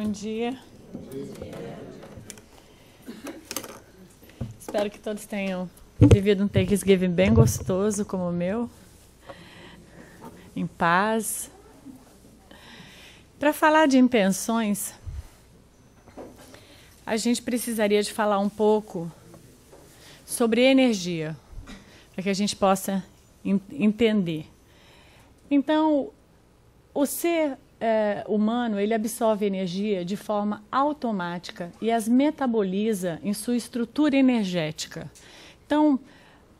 Bom dia. Espero que todos tenham vivido um Thanksgiving bem gostoso como o meu, em paz. Para falar de intenções, a gente precisaria de falar um pouco sobre energia, para que a gente possa entender. Então, o ser é, humano ele absorve energia de forma automática e as metaboliza em sua estrutura energética. Então,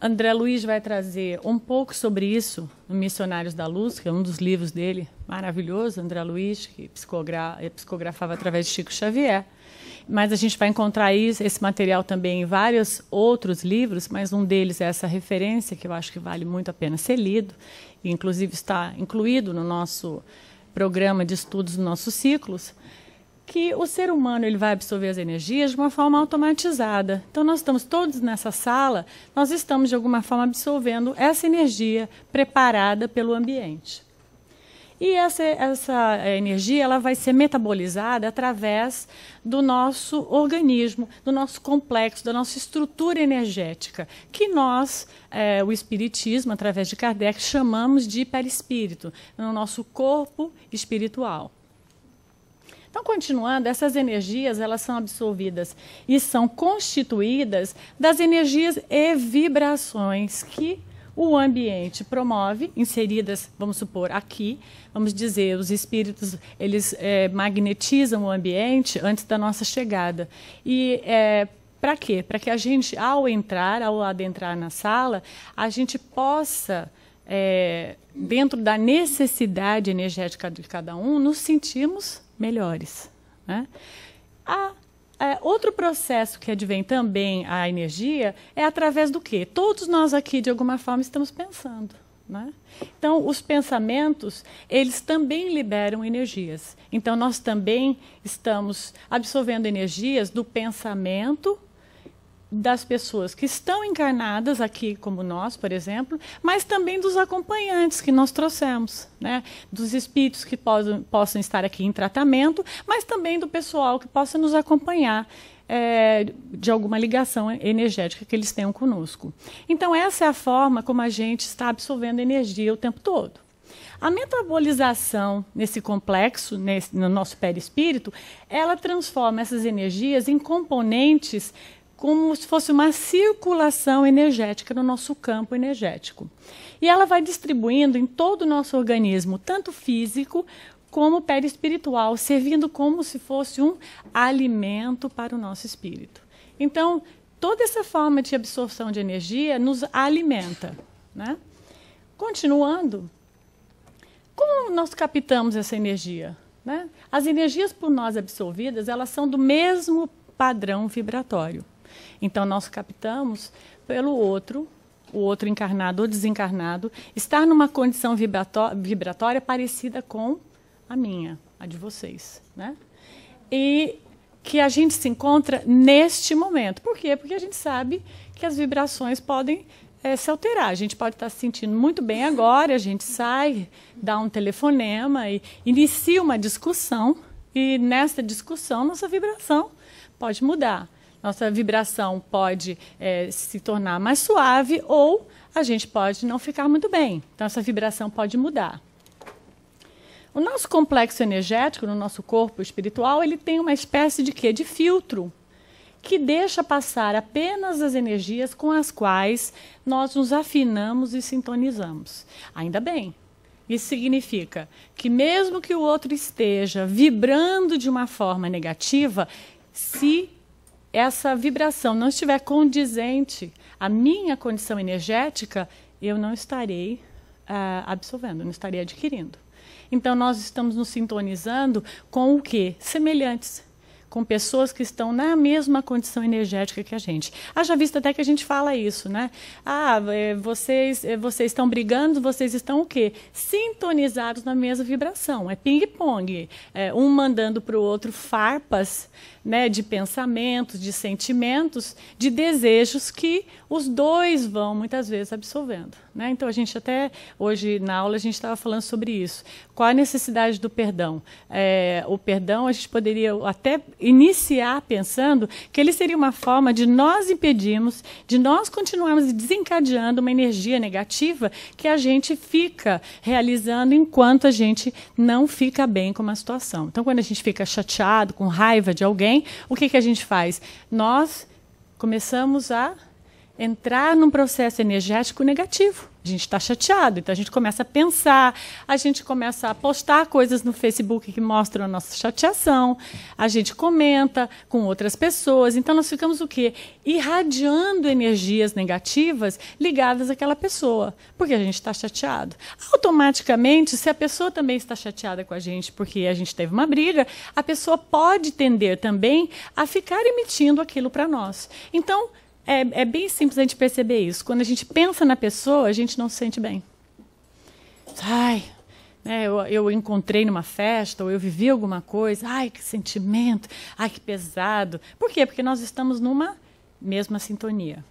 André Luiz vai trazer um pouco sobre isso no Missionários da Luz, que é um dos livros dele, maravilhoso, André Luiz, que psicogra psicografava através de Chico Xavier. Mas a gente vai encontrar isso, esse material também em vários outros livros, mas um deles é essa referência, que eu acho que vale muito a pena ser lido, e inclusive está incluído no nosso programa de estudos dos nossos ciclos, que o ser humano ele vai absorver as energias de uma forma automatizada. Então nós estamos todos nessa sala, nós estamos de alguma forma absorvendo essa energia preparada pelo ambiente. E essa, essa eh, energia ela vai ser metabolizada através do nosso organismo, do nosso complexo, da nossa estrutura energética, que nós, é, o Espiritismo, através de Kardec, chamamos de perispírito, no nosso corpo espiritual. Então, continuando, essas energias elas são absorvidas e são constituídas das energias e vibrações que o ambiente promove, inseridas, vamos supor, aqui, vamos dizer, os espíritos, eles é, magnetizam o ambiente antes da nossa chegada. E é, para quê? Para que a gente, ao entrar, ao adentrar na sala, a gente possa... É, dentro da necessidade energética de cada um, nos sentimos melhores. Né? A é, outro processo que advém também a energia é através do que? Todos nós aqui, de alguma forma, estamos pensando. Né? Então, os pensamentos, eles também liberam energias. Então, nós também estamos absorvendo energias do pensamento das pessoas que estão encarnadas aqui, como nós, por exemplo, mas também dos acompanhantes que nós trouxemos, né? dos espíritos que possam, possam estar aqui em tratamento, mas também do pessoal que possa nos acompanhar. É, de alguma ligação energética que eles tenham conosco. Então, essa é a forma como a gente está absorvendo energia o tempo todo. A metabolização nesse complexo, nesse, no nosso perispírito, ela transforma essas energias em componentes como se fosse uma circulação energética no nosso campo energético. E ela vai distribuindo em todo o nosso organismo, tanto físico como perispiritual, servindo como se fosse um alimento para o nosso espírito. Então, toda essa forma de absorção de energia nos alimenta. Né? Continuando, como nós captamos essa energia? Né? As energias por nós absorvidas, elas são do mesmo padrão vibratório. Então, nós captamos pelo outro, o outro encarnado ou desencarnado, estar numa condição vibratória parecida com a minha, a de vocês. Né? E que a gente se encontra neste momento. Por quê? Porque a gente sabe que as vibrações podem é, se alterar. A gente pode estar se sentindo muito bem agora, a gente sai, dá um telefonema e inicia uma discussão, e nessa discussão nossa vibração pode mudar nossa vibração pode é, se tornar mais suave ou a gente pode não ficar muito bem. Então, essa vibração pode mudar. O nosso complexo energético no nosso corpo espiritual, ele tem uma espécie de quê? De filtro, que deixa passar apenas as energias com as quais nós nos afinamos e sintonizamos. Ainda bem. Isso significa que mesmo que o outro esteja vibrando de uma forma negativa, se essa vibração não estiver condizente à minha condição energética, eu não estarei uh, absorvendo, não estarei adquirindo. Então nós estamos nos sintonizando com o que? Semelhantes com pessoas que estão na mesma condição energética que a gente. Haja vista até que a gente fala isso, né? Ah, é, vocês, é, vocês estão brigando, vocês estão o quê? Sintonizados na mesma vibração. É ping-pong. É, um mandando para o outro farpas né, de pensamentos, de sentimentos, de desejos que os dois vão muitas vezes absorvendo. Né? Então, a gente até hoje na aula a gente estava falando sobre isso. Qual a necessidade do perdão? É, o perdão, a gente poderia até iniciar pensando que ele seria uma forma de nós impedirmos, de nós continuarmos desencadeando uma energia negativa que a gente fica realizando enquanto a gente não fica bem com uma situação. Então, quando a gente fica chateado, com raiva de alguém, o que, que a gente faz? Nós começamos a entrar num processo energético negativo. A gente está chateado, então a gente começa a pensar, a gente começa a postar coisas no Facebook que mostram a nossa chateação, a gente comenta com outras pessoas, então nós ficamos o quê? Irradiando energias negativas ligadas àquela pessoa, porque a gente está chateado. Automaticamente, se a pessoa também está chateada com a gente porque a gente teve uma briga, a pessoa pode tender também a ficar emitindo aquilo para nós. Então, é, é bem simples a gente perceber isso. Quando a gente pensa na pessoa, a gente não se sente bem. Ai, né, eu, eu, encontrei numa festa ou eu vivi alguma coisa, ai que sentimento, ai que pesado. Por quê? Porque nós estamos numa mesma sintonia.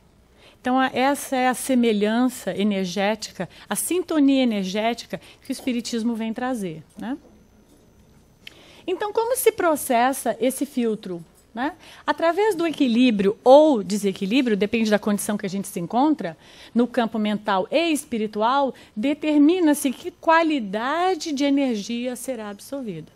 Então essa é a semelhança energética, a sintonia energética que o espiritismo vem trazer, né? Então como se processa esse filtro né? Através do equilíbrio ou desequilíbrio, depende da condição que a gente se encontra, no campo mental e espiritual, determina-se que qualidade de energia será absorvida.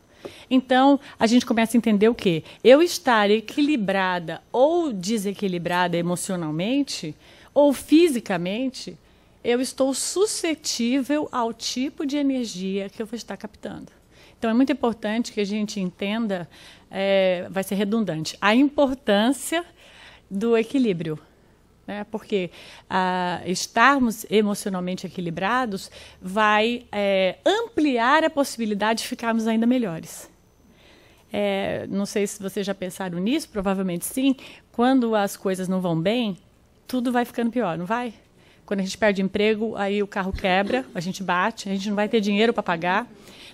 Então, a gente começa a entender o quê? Eu estar equilibrada ou desequilibrada emocionalmente ou fisicamente, eu estou suscetível ao tipo de energia que eu vou estar captando. Então, é muito importante que a gente entenda é, vai ser redundante. A importância do equilíbrio. Né? Porque ah, estarmos emocionalmente equilibrados vai é, ampliar a possibilidade de ficarmos ainda melhores. É, não sei se vocês já pensaram nisso, provavelmente sim. Quando as coisas não vão bem, tudo vai ficando pior, não vai? Quando a gente perde emprego, aí o carro quebra, a gente bate, a gente não vai ter dinheiro para pagar.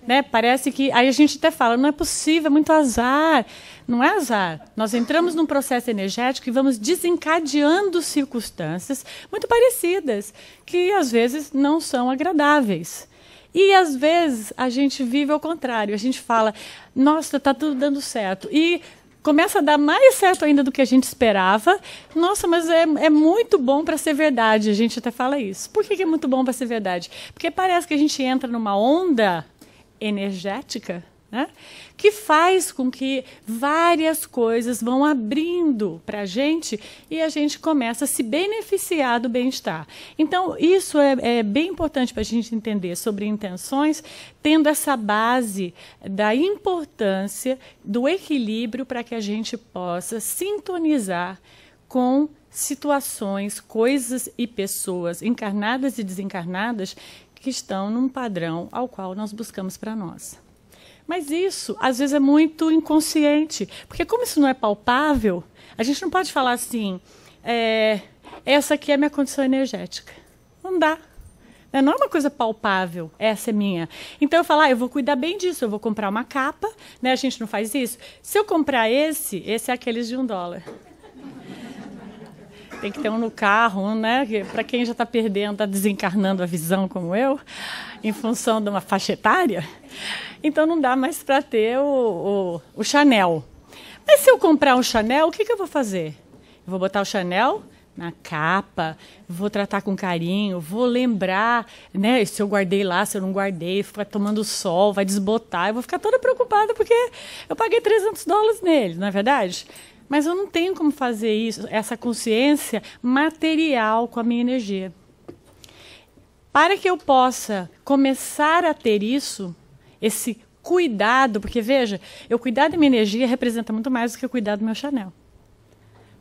Né? Parece que. Aí a gente até fala, não é possível, é muito azar. Não é azar. Nós entramos num processo energético e vamos desencadeando circunstâncias muito parecidas, que às vezes não são agradáveis. E às vezes a gente vive ao contrário, a gente fala, nossa, está tudo dando certo. E começa a dar mais certo ainda do que a gente esperava. Nossa, mas é, é muito bom para ser verdade. A gente até fala isso. Por que, que é muito bom para ser verdade? Porque parece que a gente entra numa onda energética né? Que faz com que várias coisas vão abrindo para a gente e a gente começa a se beneficiar do bem-estar. Então, isso é, é bem importante para a gente entender sobre intenções, tendo essa base da importância do equilíbrio para que a gente possa sintonizar com situações, coisas e pessoas encarnadas e desencarnadas que estão num padrão ao qual nós buscamos para nós. Mas isso, às vezes, é muito inconsciente. Porque, como isso não é palpável, a gente não pode falar assim: é, essa aqui é a minha condição energética. Não dá. Né? Não é uma coisa palpável, essa é minha. Então eu falo, ah, eu vou cuidar bem disso, eu vou comprar uma capa, né? A gente não faz isso. Se eu comprar esse, esse é aqueles de um dólar. Tem que ter um no carro, um, né? Para quem já está perdendo, está desencarnando a visão como eu, em função de uma faixa etária. Então não dá mais para ter o, o, o, Chanel. Mas se eu comprar um Chanel, o que, que eu vou fazer? Eu vou botar o Chanel na capa, vou tratar com carinho, vou lembrar, né? Se eu guardei lá, se eu não guardei, ficar tomando sol, vai desbotar, eu vou ficar toda preocupada porque eu paguei 300 dólares nele, não é verdade? Mas eu não tenho como fazer isso, essa consciência material com a minha energia. Para que eu possa começar a ter isso, esse cuidado, porque veja, eu cuidar da minha energia representa muito mais do que cuidar do meu Chanel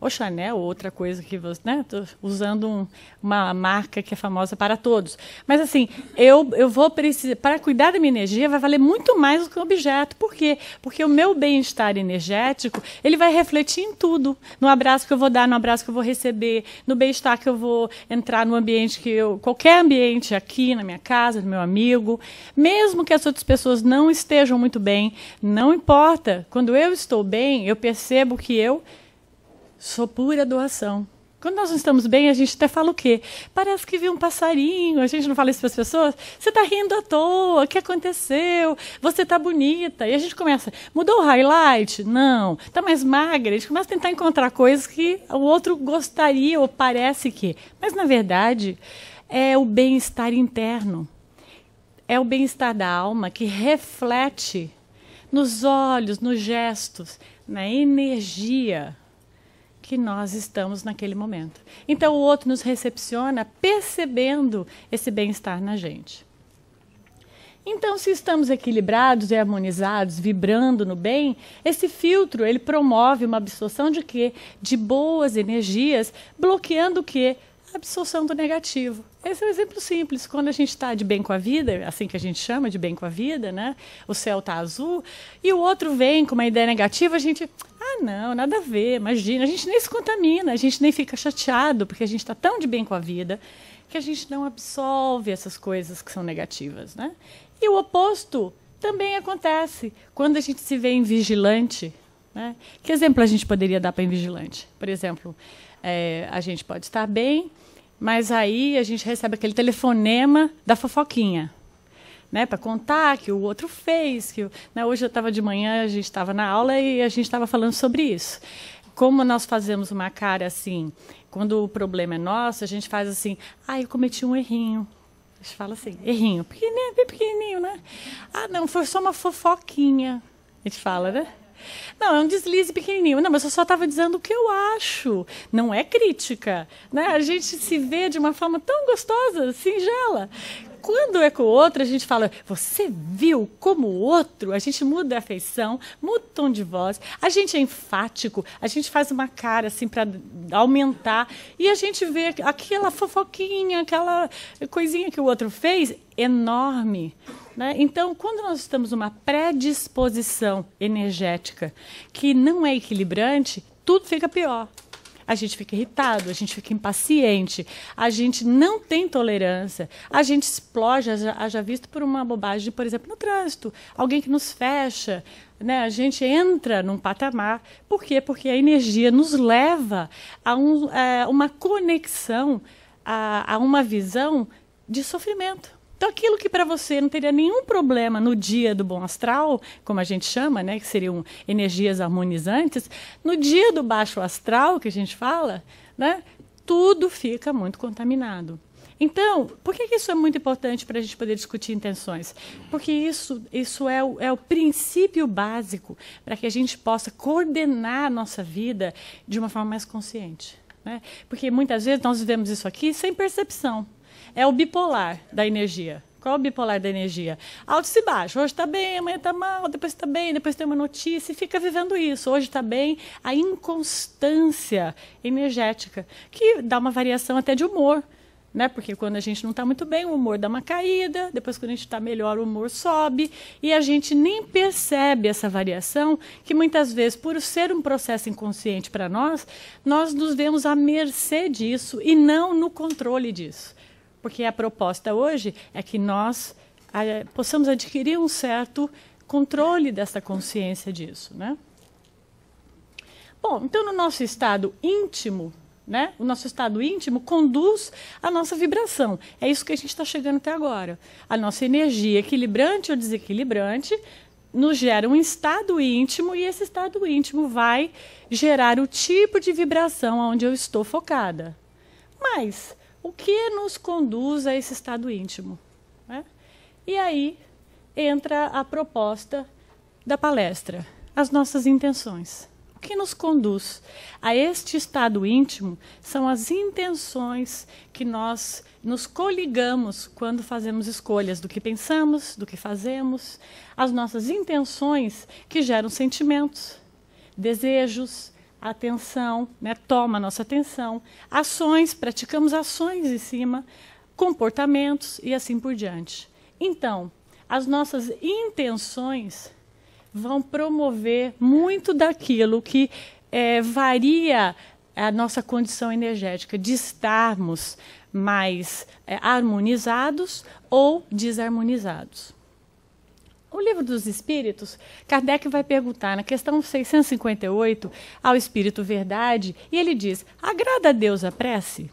ou Chanel, né, outra coisa que você, né, tô usando um, uma marca que é famosa para todos. Mas assim, eu, eu vou precisar, para cuidar da minha energia vai valer muito mais do que um objeto. Por quê? Porque o meu bem-estar energético, ele vai refletir em tudo, no abraço que eu vou dar, no abraço que eu vou receber, no bem-estar que eu vou entrar no ambiente que eu, qualquer ambiente aqui na minha casa, do meu amigo, mesmo que as outras pessoas não estejam muito bem, não importa. Quando eu estou bem, eu percebo que eu Sou pura doação. Quando nós não estamos bem, a gente até fala o quê? Parece que viu um passarinho. A gente não fala isso para as pessoas. Você está rindo à toa. O que aconteceu? Você está bonita. E a gente começa. Mudou o highlight? Não. Está mais magra. A gente começa a tentar encontrar coisas que o outro gostaria ou parece que. Mas, na verdade, é o bem-estar interno. É o bem-estar da alma que reflete nos olhos, nos gestos, na energia que nós estamos naquele momento. Então o outro nos recepciona percebendo esse bem-estar na gente. Então, se estamos equilibrados e harmonizados, vibrando no bem, esse filtro ele promove uma absorção de quê? De boas energias, bloqueando o quê? absorção do negativo. Esse é um exemplo simples. Quando a gente está de bem com a vida, é assim que a gente chama de bem com a vida, né? O céu está azul e o outro vem com uma ideia negativa, a gente, ah, não, nada a ver, imagina. A gente nem se contamina, a gente nem fica chateado porque a gente está tão de bem com a vida que a gente não absolve essas coisas que são negativas, né? E o oposto também acontece quando a gente se vê invigilante. Né? Que exemplo a gente poderia dar para invigilante? Por exemplo, é, a gente pode estar bem mas aí a gente recebe aquele telefonema da fofoquinha. Né, para contar que o outro fez, que né, hoje eu estava de manhã, a gente estava na aula e a gente estava falando sobre isso. Como nós fazemos uma cara assim, quando o problema é nosso, a gente faz assim, ah, eu cometi um errinho, a gente fala assim, errinho, pequenininho, bem pequenininho, né? Ah, não, foi só uma fofoquinha. A gente fala, né? Não, é um deslize pequenininho. Não, mas eu só estava dizendo o que eu acho. Não é crítica. Né? A gente se vê de uma forma tão gostosa, singela. Quando é com o outro, a gente fala, você viu como o outro? A gente muda a afeição, muda o tom de voz, a gente é enfático, a gente faz uma cara assim para aumentar e a gente vê aquela fofoquinha, aquela coisinha que o outro fez enorme né? Então, quando nós estamos numa predisposição energética que não é equilibrante, tudo fica pior. A gente fica irritado, a gente fica impaciente, a gente não tem tolerância, a gente explode, haja visto por uma bobagem, por exemplo, no trânsito, alguém que nos fecha, né? A gente entra num patamar, por quê? Porque a energia nos leva a, um, a é, uma conexão, a, a uma visão de sofrimento. Então, aquilo que para você não teria nenhum problema no dia do bom astral, como a gente chama, né, que seriam energias harmonizantes, no dia do baixo astral, que a gente fala, né, tudo fica muito contaminado. Então, por que, isso é muito importante para a gente poder discutir intenções? Porque isso, isso é, o, é o princípio básico para que a gente possa coordenar a nossa vida de uma forma mais consciente. Né? Porque muitas vezes nós vivemos isso aqui sem percepção é o bipolar da energia. Qual é o bipolar da energia? Alto e baixo. Hoje está bem, amanhã está mal, depois está bem, depois tem uma notícia e fica vivendo isso. Hoje está bem. A inconstância energética, que dá uma variação até de humor. Né? Porque quando a gente não está muito bem, o humor dá uma caída, depois quando a gente está melhor, o humor sobe, e a gente nem percebe essa variação, que muitas vezes, por ser um processo inconsciente para nós, nós nos vemos à mercê disso e não no controle disso. Porque a proposta hoje é que nós possamos adquirir um certo controle dessa consciência disso, né? Bom, então no nosso estado íntimo, né? O nosso estado íntimo conduz a nossa vibração. É isso que a gente está chegando até agora. A nossa energia equilibrante ou desequilibrante nos gera um estado íntimo e esse estado íntimo vai gerar o tipo de vibração onde eu estou focada. Mas o que nos conduz a esse estado íntimo. Né? E aí entra a proposta da palestra, as nossas intenções. O que nos conduz a este estado íntimo são as intenções que nós nos coligamos quando fazemos escolhas do que pensamos, do que fazemos, as nossas intenções que geram sentimentos, desejos, atenção, né, toma nossa atenção, ações, praticamos ações em cima, comportamentos e assim por diante. Então, as nossas intenções vão promover muito daquilo que é, varia a nossa condição energética, de estarmos mais é, harmonizados ou desarmonizados. O livro dos Espíritos, Kardec vai perguntar na questão 658 ao Espírito Verdade, e ele diz: agrada a Deus a prece?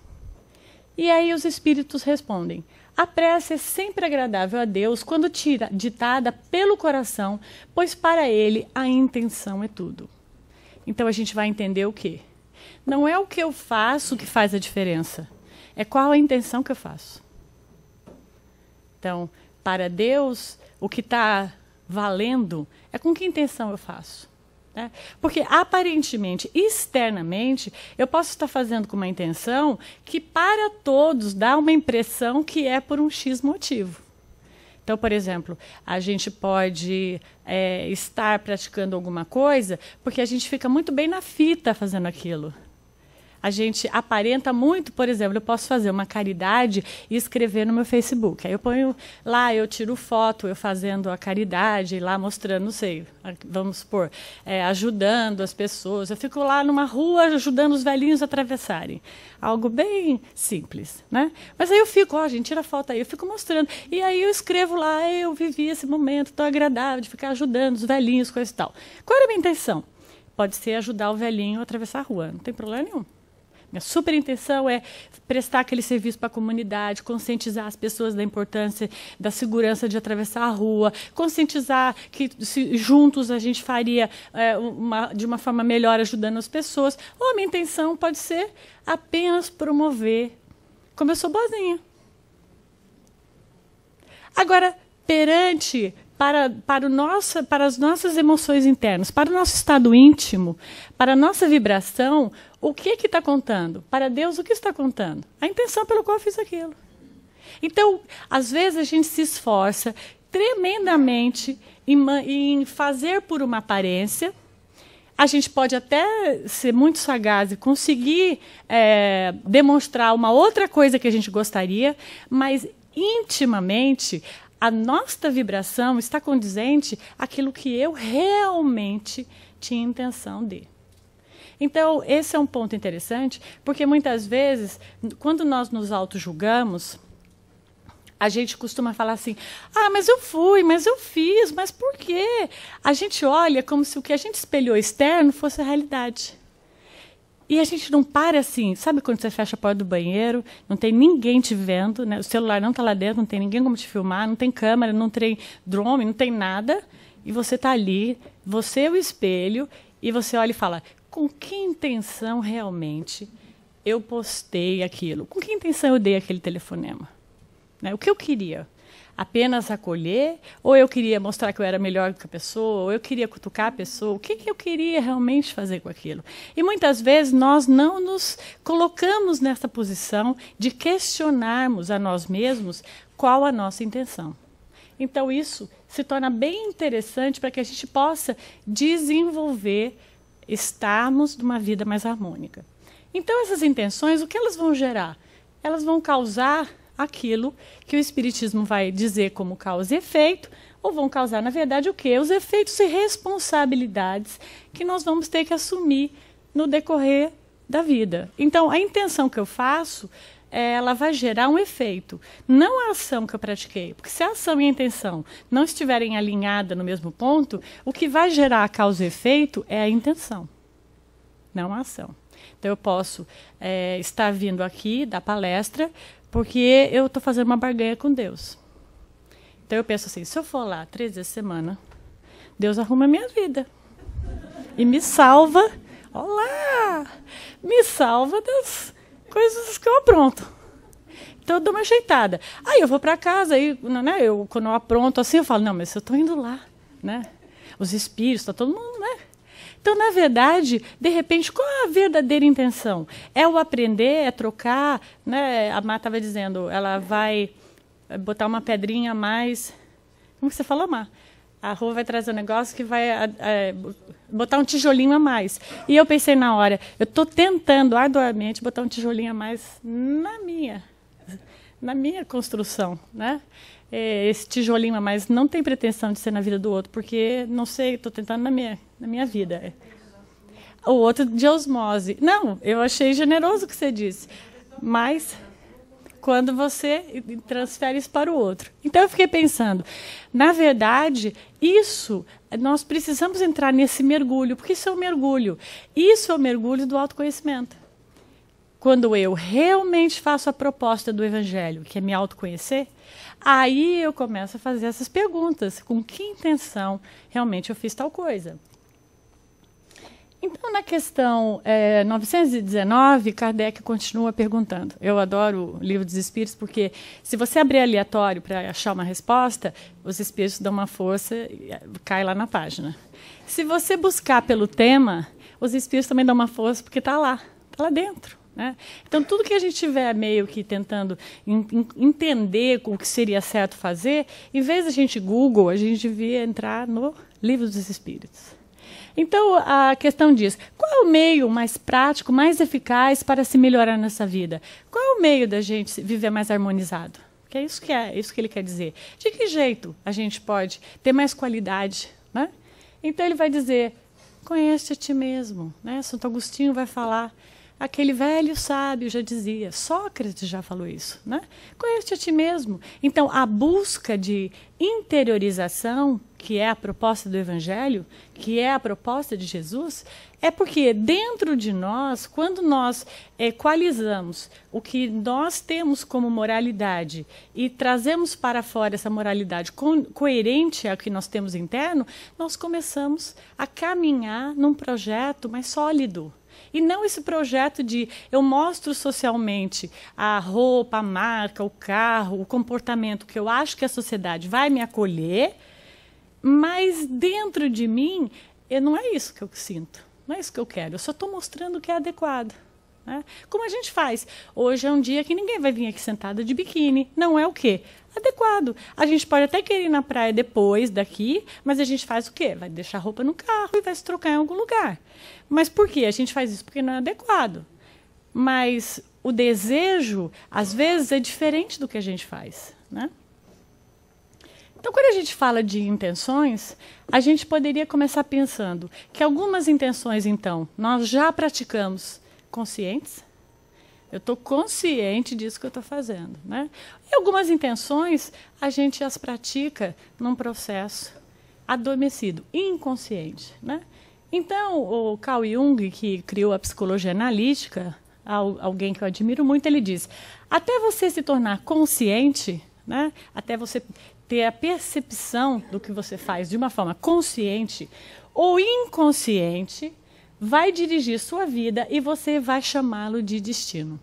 E aí os Espíritos respondem: a prece é sempre agradável a Deus quando tira, ditada pelo coração, pois para ele a intenção é tudo. Então a gente vai entender o quê? Não é o que eu faço que faz a diferença, é qual a intenção que eu faço. Então, para Deus, o que está valendo é com que intenção eu faço. Né? Porque aparentemente, externamente, eu posso estar fazendo com uma intenção que para todos dá uma impressão que é por um X motivo. Então, por exemplo, a gente pode é, estar praticando alguma coisa porque a gente fica muito bem na fita fazendo aquilo a gente aparenta muito, por exemplo, eu posso fazer uma caridade e escrever no meu Facebook. Aí eu ponho lá, eu tiro foto, eu fazendo a caridade, lá mostrando, não sei, vamos supor, é, ajudando as pessoas. Eu fico lá numa rua ajudando os velhinhos a atravessarem. Algo bem simples, né? Mas aí eu fico, ó, oh, gente, tira foto aí, eu fico mostrando. E aí eu escrevo lá, eu vivi esse momento tão agradável de ficar ajudando os velhinhos, coisa e tal. Qual era a minha intenção? Pode ser ajudar o velhinho a atravessar a rua, não tem problema nenhum. Minha super intenção é prestar aquele serviço para a comunidade, conscientizar as pessoas da importância da segurança de atravessar a rua, conscientizar que se, juntos a gente faria é, uma, de uma forma melhor ajudando as pessoas. Ou a minha intenção pode ser apenas promover, como eu sou boazinha. Agora, perante para, para, nosso, para as nossas emoções internas, para o nosso estado íntimo, para a nossa vibração, o que que está contando? Para Deus, o que está contando? A intenção pelo qual eu fiz aquilo. Então, às vezes a gente se esforça tremendamente em, em fazer por uma aparência. A gente pode até ser muito sagaz e conseguir é, demonstrar uma outra coisa que a gente gostaria, mas intimamente a nossa vibração está condizente àquilo que eu realmente tinha intenção de. Então, esse é um ponto interessante, porque muitas vezes, quando nós nos auto-julgamos, a gente costuma falar assim: ah, mas eu fui, mas eu fiz, mas por quê? A gente olha como se o que a gente espelhou externo fosse a realidade. E a gente não para assim, sabe quando você fecha a porta do banheiro, não tem ninguém te vendo, né? o celular não está lá dentro, não tem ninguém como te filmar, não tem câmera, não tem drone, não tem nada, e você está ali, você é o espelho, e você olha e fala: com que intenção realmente eu postei aquilo? Com que intenção eu dei aquele telefonema? Né? O que eu queria? Apenas acolher? Ou eu queria mostrar que eu era melhor que a pessoa? Ou eu queria cutucar a pessoa? O que, que eu queria realmente fazer com aquilo? E muitas vezes nós não nos colocamos nessa posição de questionarmos a nós mesmos qual a nossa intenção. Então, isso se torna bem interessante para que a gente possa desenvolver estarmos numa vida mais harmônica. Então, essas intenções, o que elas vão gerar? Elas vão causar aquilo que o Espiritismo vai dizer como causa e efeito, ou vão causar, na verdade, o quê? Os efeitos e responsabilidades que nós vamos ter que assumir no decorrer da vida. Então, a intenção que eu faço é, ela vai gerar um efeito. Não a ação que eu pratiquei, porque se a ação e a intenção não estiverem alinhadas no mesmo ponto, o que vai gerar a causa e efeito é a intenção, não a ação. Então eu posso é, estar vindo aqui da palestra porque eu estou fazendo uma barganha com Deus. Então eu penso assim, se eu for lá três vezes semana, Deus arruma a minha vida e me salva. Olá! Me salva das, coisas que eu apronto. Então eu dou uma ajeitada. Aí eu vou para casa, aí, né, eu, quando eu apronto assim, eu falo, não, mas eu estou indo lá, né? Os espíritos, está todo mundo, né? Então, na verdade, de repente, qual é a verdadeira intenção? É o aprender, é trocar, né? A Má estava dizendo, ela vai botar uma pedrinha a mais. Como que você fala, Má? a rua vai trazer um negócio que vai é, botar um tijolinho a mais. E eu pensei na hora, eu estou tentando arduamente botar um tijolinho a mais na minha, na minha construção, né? Eh, esse tijolinho a mais não tem pretensão de ser na vida do outro, porque não sei, estou tentando na minha, na minha vida. O outro de osmose. Não, eu achei generoso o que você disse, mas quando você transfere isso para o outro. Então eu fiquei pensando, na verdade, isso nós precisamos entrar nesse mergulho, porque isso é um mergulho. Isso é o um mergulho do autoconhecimento. Quando eu realmente faço a proposta do evangelho, que é me autoconhecer, aí eu começo a fazer essas perguntas, com que intenção realmente eu fiz tal coisa? Então, na questão é, 919, Kardec continua perguntando. Eu adoro o livro dos Espíritos, porque se você abrir aleatório para achar uma resposta, os Espíritos dão uma força e é, cai lá na página. Se você buscar pelo tema, os Espíritos também dão uma força, porque está lá, está lá dentro. Né? Então, tudo que a gente tiver meio que tentando entender o que seria certo fazer, em vez da gente Google, a gente devia entrar no Livro dos Espíritos. Então, a questão diz: qual é o meio mais prático, mais eficaz para se melhorar nessa vida? Qual é o meio da gente viver mais harmonizado? Que é isso que é, isso que ele quer dizer. De que jeito a gente pode ter mais qualidade, né? Então ele vai dizer: conhece a ti mesmo, né? Santo Agostinho vai falar Aquele velho sábio já dizia, Sócrates já falou isso, né? Conhece a ti mesmo. Então, a busca de interiorização, que é a proposta do Evangelho, que é a proposta de Jesus, é porque dentro de nós, quando nós equalizamos o que nós temos como moralidade e trazemos para fora essa moralidade co coerente ao que nós temos interno, nós começamos a caminhar num projeto mais sólido e não esse projeto de eu mostro socialmente a roupa, a marca, o carro, o comportamento que eu acho que a sociedade vai me acolher, mas dentro de mim, não é isso que eu sinto, não é isso que eu quero. Eu só estou mostrando o que é adequado. Né? Como a gente faz? Hoje é um dia que ninguém vai vir aqui sentada de biquíni. Não é o quê? Adequado. A gente pode até querer ir na praia depois daqui, mas a gente faz o quê? Vai deixar a roupa no carro e vai se trocar em algum lugar. Mas por quê? A gente faz isso porque não é adequado. Mas o desejo, às vezes, é diferente do que a gente faz. Né? Então, quando a gente fala de intenções, a gente poderia começar pensando que algumas intenções, então, nós já praticamos conscientes. Eu estou consciente disso que eu estou fazendo. Né? E algumas intenções a gente as pratica num processo adormecido, inconsciente. Né? Então, o Carl Jung, que criou a psicologia analítica, alguém que eu admiro muito, ele diz: até você se tornar consciente, né? até você ter a percepção do que você faz de uma forma consciente ou inconsciente, vai dirigir sua vida e você vai chamá-lo de destino.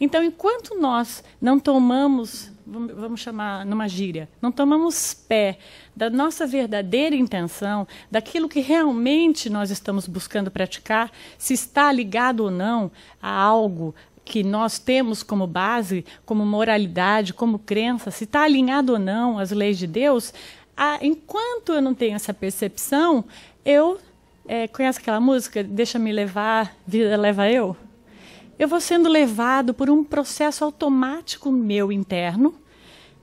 Então, enquanto nós não tomamos, vamos chamar numa gíria, não tomamos pé da nossa verdadeira intenção, daquilo que realmente nós estamos buscando praticar, se está ligado ou não a algo que nós temos como base, como moralidade, como crença, se está alinhado ou não às leis de Deus, a, enquanto eu não tenho essa percepção, eu é, conhece aquela música? Deixa me levar, vida leva eu? Eu vou sendo levado por um processo automático meu interno,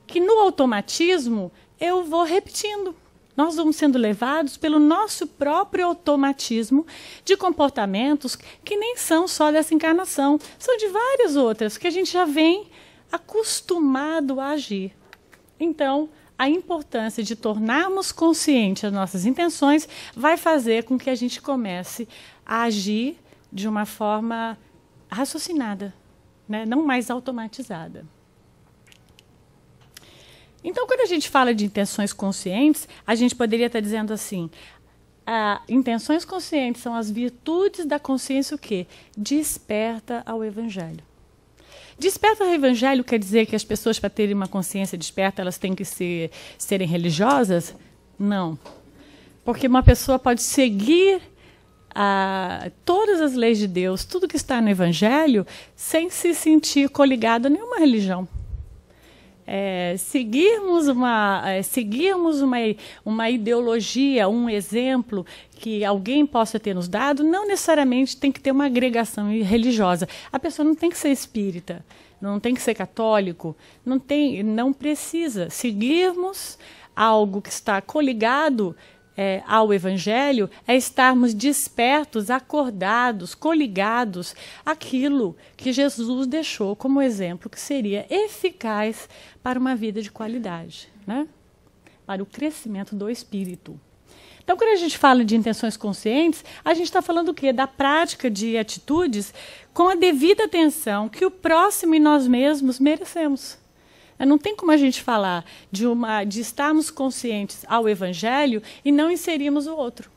que no automatismo eu vou repetindo. Nós vamos sendo levados pelo nosso próprio automatismo de comportamentos que nem são só dessa encarnação, são de várias outras que a gente já vem acostumado a agir. Então, a importância de tornarmos conscientes as nossas intenções vai fazer com que a gente comece a agir de uma forma raciocinada, né? não mais automatizada. Então, quando a gente fala de intenções conscientes, a gente poderia estar dizendo assim: ah, intenções conscientes são as virtudes da consciência o que desperta ao Evangelho. Desperta o evangelho quer dizer que as pessoas, para terem uma consciência desperta, elas têm que ser, serem religiosas? Não. Porque uma pessoa pode seguir a, ah, todas as leis de Deus, tudo que está no evangelho, sem se sentir coligado a nenhuma religião é, seguirmos uma, é, seguirmos uma, uma ideologia, um exemplo que alguém possa ter nos dado, não necessariamente tem que ter uma agregação religiosa. A pessoa não tem que ser espírita, não tem que ser católico, não tem, não precisa seguirmos algo que está coligado é, ao Evangelho é estarmos despertos, acordados, coligados aquilo que Jesus deixou como exemplo que seria eficaz para uma vida de qualidade, né? para o crescimento do espírito. Então, quando a gente fala de intenções conscientes, a gente está falando o quê? Da prática de atitudes com a devida atenção que o próximo e nós mesmos merecemos. É, não tem como a gente falar de, uma, de estarmos conscientes ao Evangelho e não inserirmos o outro.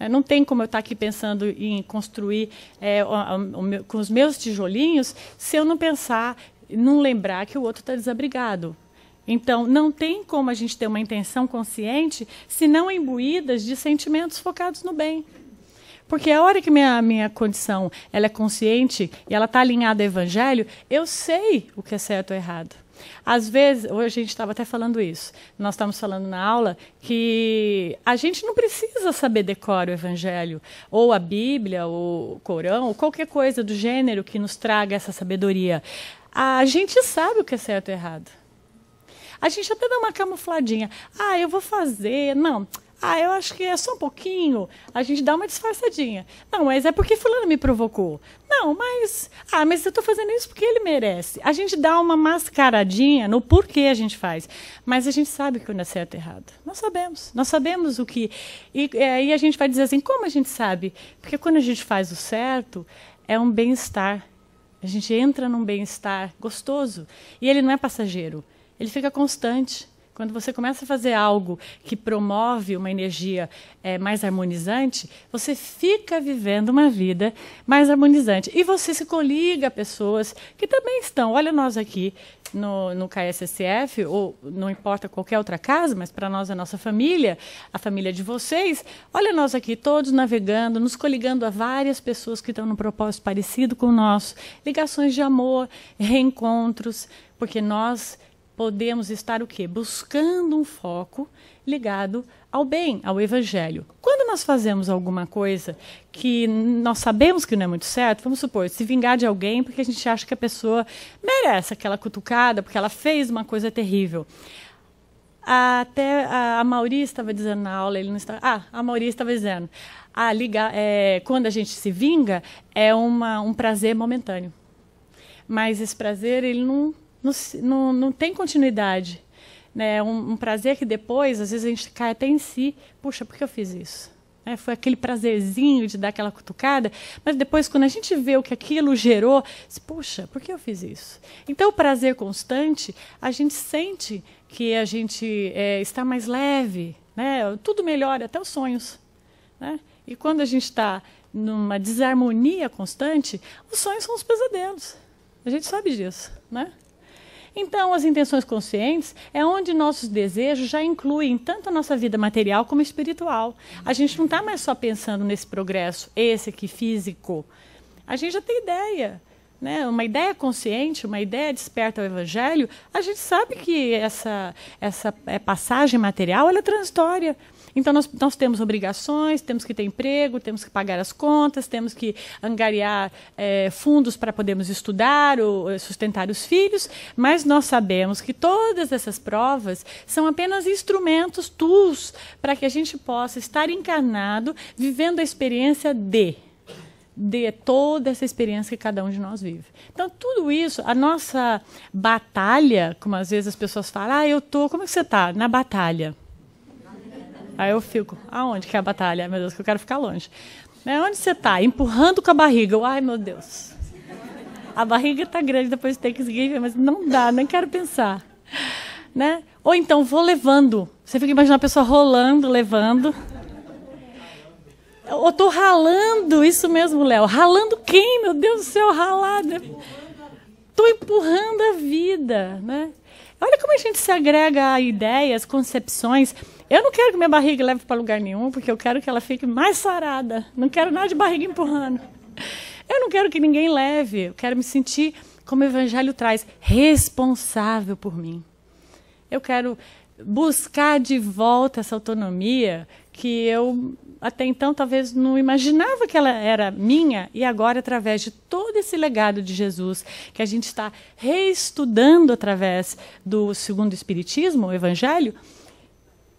É, não tem como eu estar aqui pensando em construir é, o, o, com os meus tijolinhos se eu não pensar, não lembrar que o outro está desabrigado. Então, não tem como a gente ter uma intenção consciente se não imbuídas de sentimentos focados no bem. Porque a hora que minha, minha condição ela é consciente e ela está alinhada ao evangelho, eu sei o que é certo ou errado. Às vezes, hoje a gente estava até falando isso, nós estávamos falando na aula que a gente não precisa saber decorar o Evangelho, ou a Bíblia, ou o Corão, ou qualquer coisa do gênero que nos traga essa sabedoria. A gente sabe o que é certo e errado. A gente até dá uma camufladinha. Ah, eu vou fazer. Não, ah, eu acho que é só um pouquinho. A gente dá uma disfarçadinha. Não, mas é porque fulano me provocou. Não, mas. Ah, mas eu estou fazendo isso porque ele merece. A gente dá uma mascaradinha no porquê a gente faz. Mas a gente sabe que o é certo e errado. Nós sabemos. Nós sabemos o que. E aí a gente vai dizer assim: como a gente sabe? Porque quando a gente faz o certo, é um bem-estar. A gente entra num bem-estar gostoso. E ele não é passageiro. Ele fica constante. Quando você começa a fazer algo que promove uma energia é, mais harmonizante, você fica vivendo uma vida mais harmonizante. E você se coliga a pessoas que também estão. Olha, nós aqui no, no KSSF, ou não importa qualquer outra casa, mas para nós, a é nossa família, a família de vocês, olha nós aqui todos navegando, nos coligando a várias pessoas que estão num propósito parecido com o nosso. Ligações de amor, reencontros, porque nós podemos estar o quê? Buscando um foco ligado ao bem, ao evangelho. Quando nós fazemos alguma coisa que nós sabemos que não é muito certo, vamos supor, se vingar de alguém porque a gente acha que a pessoa merece aquela cutucada, porque ela fez uma coisa terrível. Até a, Mauri estava dizendo na aula, ele não está. Ah, a Mauri estava dizendo. Ah, liga, é, quando a gente se vinga, é uma, um prazer momentâneo. Mas esse prazer, ele não não, não, não tem continuidade. Né? Um, um prazer que depois, às vezes, a gente cai até em si. Puxa, por que eu fiz isso? É, foi aquele prazerzinho de dar aquela cutucada, mas depois, quando a gente vê o que aquilo gerou, se puxa, por que eu fiz isso? Então, o prazer constante, a gente sente que a gente é, está mais leve, né? tudo melhora, até os sonhos. Né? E quando a gente está numa desarmonia constante, os sonhos são os pesadelos. A gente sabe disso, né? Então, as intenções conscientes é onde nossos desejos já incluem tanto a nossa vida material como espiritual. A gente não está mais só pensando nesse progresso, esse aqui físico. A gente já tem ideia. Né, uma ideia consciente, uma ideia desperta ao Evangelho, a gente sabe que essa, essa é, passagem material ela é transitória. Então, nós, nós temos obrigações, temos que ter emprego, temos que pagar as contas, temos que angariar é, fundos para podermos estudar ou sustentar os filhos, mas nós sabemos que todas essas provas são apenas instrumentos, tools, para que a gente possa estar encarnado, vivendo a experiência de de toda essa experiência que cada um de nós vive. Então, tudo isso, a nossa batalha, como às vezes as pessoas falam, ah, eu tô, como é que você está Na batalha. Aí eu fico, aonde que é a batalha? Meu Deus, que eu quero ficar longe. É Onde você está? Empurrando com a barriga. Eu, Ai, meu Deus. A barriga está grande depois de ter que seguir, mas não dá, nem quero pensar. Né? Ou então, vou levando. Você fica imaginando a pessoa rolando, levando. Eu estou ralando, isso mesmo, Léo. Ralando quem? Meu Deus do céu, ralado! Estou empurrando a vida. Né? Olha como a gente se agrega a ideias, concepções. Eu não quero que minha barriga leve para lugar nenhum, porque eu quero que ela fique mais sarada. Não quero nada de barriga empurrando. Eu não quero que ninguém leve. Eu quero me sentir, como o Evangelho traz, responsável por mim. Eu quero buscar de volta essa autonomia que eu até então talvez não imaginava que ela era minha e agora através de todo esse legado de Jesus que a gente está reestudando através do segundo espiritismo, o evangelho,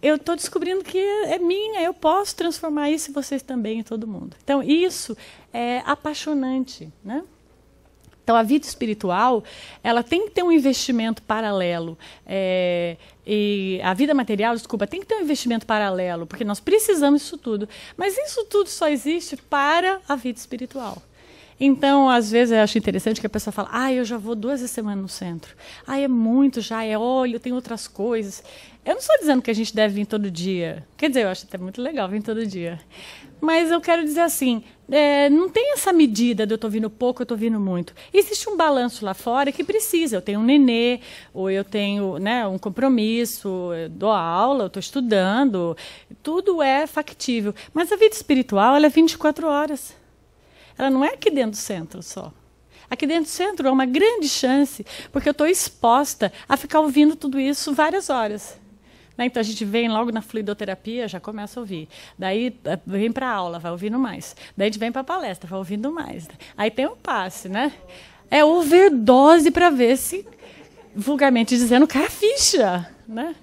eu estou descobrindo que é minha, eu posso transformar isso e vocês também, e todo mundo. Então, isso é apaixonante, né? Então, a vida espiritual, ela tem que ter um investimento paralelo. É, e a vida material, desculpa, tem que ter um investimento paralelo, porque nós precisamos disso tudo. Mas isso tudo só existe para a vida espiritual. Então, às vezes, eu acho interessante que a pessoa fala, ah, eu já vou duas semanas no centro. Ah, é muito já, é, óleo, tem outras coisas. Eu não estou dizendo que a gente deve vir todo dia. Quer dizer, eu acho até muito legal vir todo dia. Mas eu quero dizer assim, é, não tem essa medida de eu estou vindo pouco, eu estou vindo muito. Existe um balanço lá fora que precisa. Eu tenho um nenê, ou eu tenho né, um compromisso, eu dou aula, eu estou estudando. Tudo é factível. Mas a vida espiritual ela é 24 horas. Ela não é aqui dentro do centro só. Aqui dentro do centro é uma grande chance, porque eu estou exposta a ficar ouvindo tudo isso várias horas. Né? Então a gente vem logo na fluidoterapia, já começa a ouvir. Daí eh, vem para aula, vai ouvindo mais. Daí a gente vem para palestra, vai ouvindo mais. Aí tem o passe, né? É overdose para ver se, vulgarmente dizendo, cai a ficha. Né?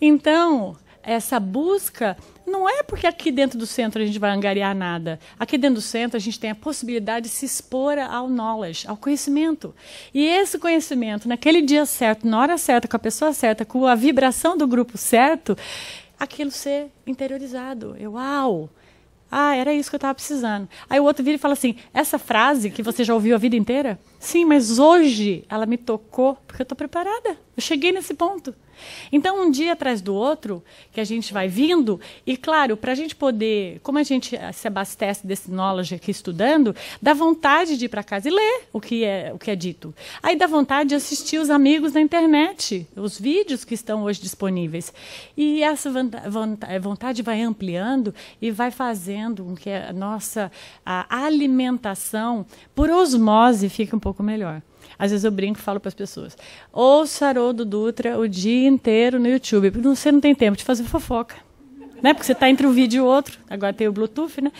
Então, essa busca não é porque aqui dentro do centro a gente vai angariar nada. Aqui dentro do centro a gente tem a possibilidade de se expor ao knowledge, ao conhecimento. E esse conhecimento, naquele dia certo, na hora certa, com a pessoa certa, com a vibração do grupo certo, aquilo ser interiorizado. Eu, uau! Ah, era isso que eu estava precisando. Aí o outro vira e fala assim: essa frase que você já ouviu a vida inteira? Sim, mas hoje ela me tocou porque eu estou preparada. Eu cheguei nesse ponto. Então, um dia atrás do outro, que a gente vai vindo, e claro, para a gente poder, como a gente eh, se abastece desse knowledge aqui estudando, dá vontade de ir para casa e ler o que, é, o que é dito. Aí dá vontade de assistir os amigos na internet, os vídeos que estão hoje disponíveis. E essa eh, vontade vai ampliando e vai fazendo com que a nossa a alimentação, por osmose, fique um pouco pouco melhor. Às vezes eu brinco e falo para as pessoas: ouça Haroldo Dutra o dia inteiro no YouTube, porque você não tem tempo de fazer fofoca. Né? Porque você está entre um vídeo e outro, agora tem o Bluetooth, né?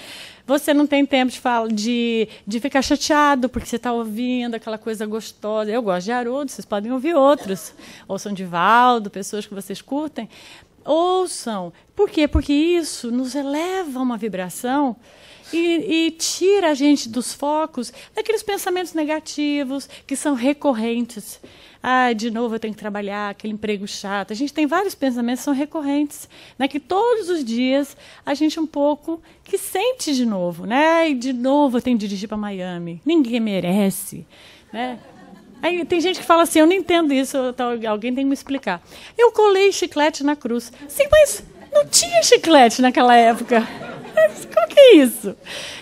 Você não tem tempo de, falar, de, de ficar chateado, porque você está ouvindo aquela coisa gostosa. Eu gosto de Haroldo, vocês podem ouvir outros. Ouçam de Valdo, pessoas que vocês curtem. Ouçam. Por quê? Porque isso nos eleva a uma vibração e, e, tira a gente dos focos daqueles pensamentos negativos que são recorrentes. Ah, de novo eu tenho que trabalhar, aquele emprego chato. A gente tem vários pensamentos que são recorrentes, né? Que todos os dias a gente um pouco que sente de novo, né? E de novo eu tenho que dirigir para Miami. Ninguém merece, né? Aí tem gente que fala assim, eu não entendo isso, alguém tem que me explicar. Eu colei chiclete na cruz. Sim, mas não tinha chiclete naquela época. Qual que é isso?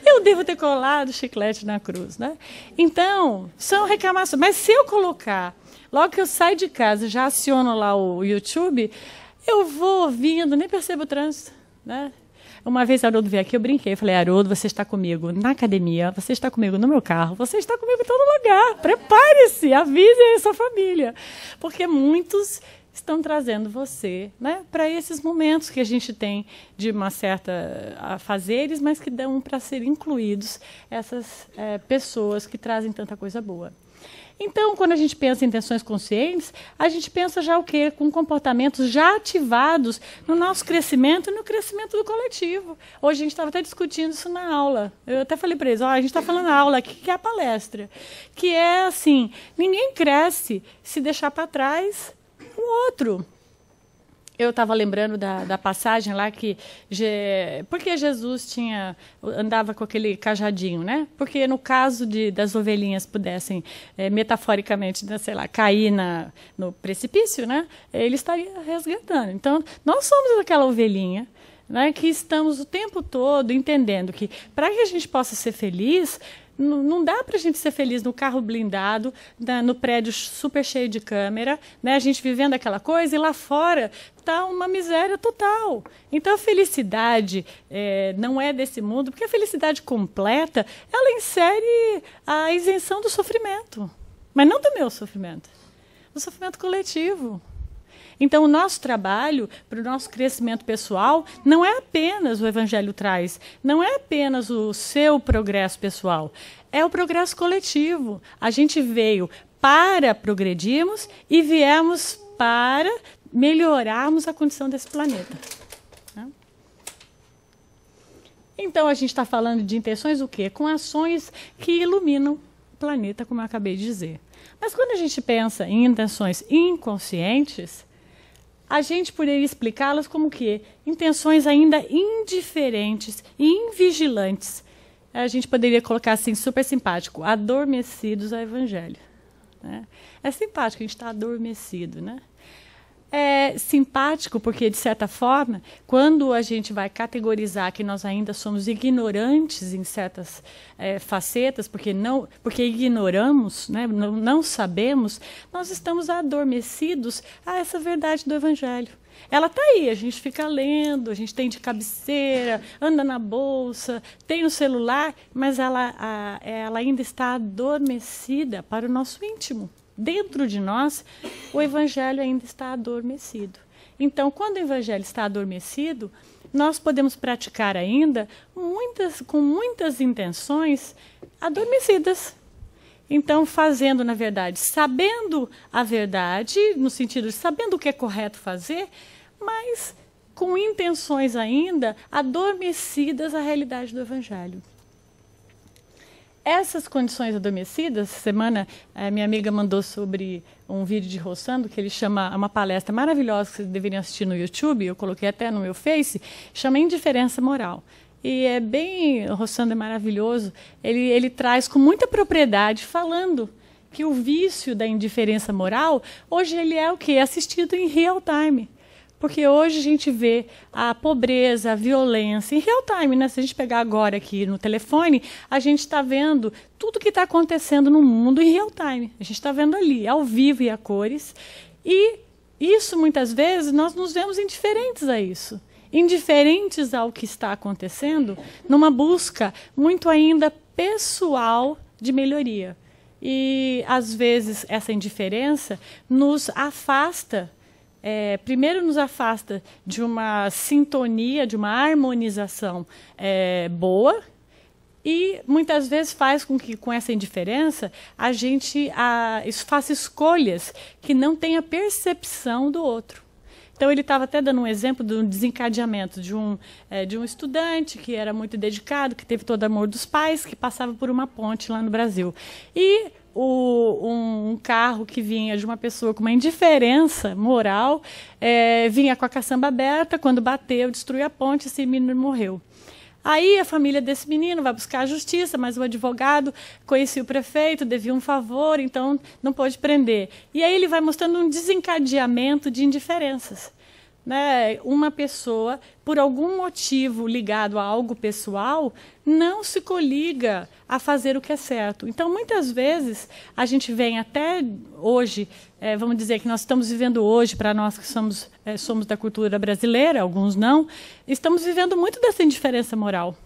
Eu devo ter colado chiclete na cruz, né? Então, são reclamações. Mas se eu colocar, logo que eu saio de casa, já aciono lá o YouTube, eu vou ouvindo, nem percebo o trânsito, né? Uma vez Haroldo veio aqui, eu brinquei, eu falei, Haroldo, você está comigo na academia, você está comigo no meu carro, você está comigo em todo lugar. Prepare-se, avise a sua família. Porque muitos estão trazendo você né, para esses momentos que a gente tem de uma certa eh, fazeres, mas que dão para ser incluídos essas é, pessoas que trazem tanta coisa boa. Então, quando a gente pensa em intenções conscientes, a gente pensa já o quê? Com comportamentos já ativados no nosso crescimento e no crescimento do coletivo. Hoje a gente estava até discutindo isso na aula. Eu até falei para eles, ó, a gente está falando na aula aqui, que é a palestra. Que é assim, ninguém cresce se deixar para trás o outro. Eu estava lembrando da, da passagem lá que. Je, porque Jesus tinha andava com aquele cajadinho, né? Porque no caso de, das ovelhinhas pudessem, é, metaforicamente, né, sei lá, cair na, no precipício, né? Ele estaria resgatando. Então, nós somos aquela ovelhinha né, que estamos o tempo todo entendendo que para que a gente possa ser feliz, não, dá para a gente ser feliz no carro blindado, na, no prédio super cheio de câmera, né? a gente vivendo aquela coisa e lá fora está uma miséria total. Então a felicidade é, não é desse mundo, porque a felicidade completa ela insere a isenção do sofrimento, mas não do meu sofrimento, do sofrimento coletivo. Então, o nosso trabalho para o nosso crescimento pessoal não é apenas o Evangelho traz, não é apenas o seu progresso pessoal, é o progresso coletivo. A gente veio para progredirmos e viemos para melhorarmos a condição desse planeta. Né? Então, a gente está falando de intenções o quê? Com ações que iluminam o planeta, como eu acabei de dizer. Mas quando a gente pensa em intenções inconscientes, a gente poderia explicá-las como que intenções ainda indiferentes e invigilantes. A gente poderia colocar assim, super simpático, adormecidos ao evangelho. Né? É simpático, a gente está adormecido, né? é, simpático, porque, de certa forma, quando a gente vai categorizar que nós ainda somos ignorantes em certas é, facetas, porque, não, porque ignoramos, né, não, não sabemos, nós estamos adormecidos a essa verdade do Evangelho. Ela está aí, a gente fica lendo, a gente tem de cabeceira, anda na bolsa, tem o celular, mas ela, a, ela ainda está adormecida para o nosso íntimo dentro de nós, o evangelho ainda está adormecido. Então, quando o evangelho está adormecido, nós podemos praticar ainda muitas, com muitas intenções adormecidas. Então, fazendo, na verdade, sabendo a verdade, no sentido de sabendo o que é correto fazer, mas com intenções ainda adormecidas à realidade do evangelho. Essas condições adormecidas, semana eh, minha amiga mandou sobre um vídeo de Rossando, que ele chama uma palestra maravilhosa que vocês deveriam assistir no YouTube, eu coloquei até no meu Face, chama Indiferença Moral. E é bem, Rossando é maravilhoso, ele, ele traz com muita propriedade, falando que o vício da indiferença moral, hoje ele é o que? É assistido em real time. Porque hoje a gente vê a pobreza, a violência em real time, né? Se a gente pegar agora aqui no telefone, a gente está vendo tudo que está acontecendo no mundo em real time. A gente está vendo ali, ao vivo e a cores. E isso, muitas vezes, nós nos vemos indiferentes a isso. Indiferentes ao que está acontecendo, numa busca muito ainda pessoal de melhoria. E, às vezes, essa indiferença nos afasta é, primeiro nos afasta de uma sintonia, de uma harmonização é, boa, e muitas vezes faz com que, com essa indiferença, a gente a, faça escolhas que não tenha percepção do outro. Então, ele estava até dando um exemplo do desencadeamento de um, é, de um estudante que era muito dedicado, que teve todo o amor dos pais, que passava por uma ponte lá no Brasil. E o, um, um carro que vinha de uma pessoa com uma indiferença moral é, vinha com a caçamba aberta, quando bateu, destruiu a ponte, esse menino morreu. Aí a família desse menino vai buscar a justiça, mas o advogado conhecia o prefeito, devia um favor, então não pôde prender. E aí ele vai mostrando um desencadeamento de indiferenças né, uma pessoa, por algum motivo ligado a algo pessoal, não se coliga a fazer o que é certo. Então, muitas vezes, a gente vem até hoje, é, vamos dizer que nós estamos vivendo hoje, para nós que somos, é, somos da cultura brasileira, alguns não, estamos vivendo muito dessa indiferença moral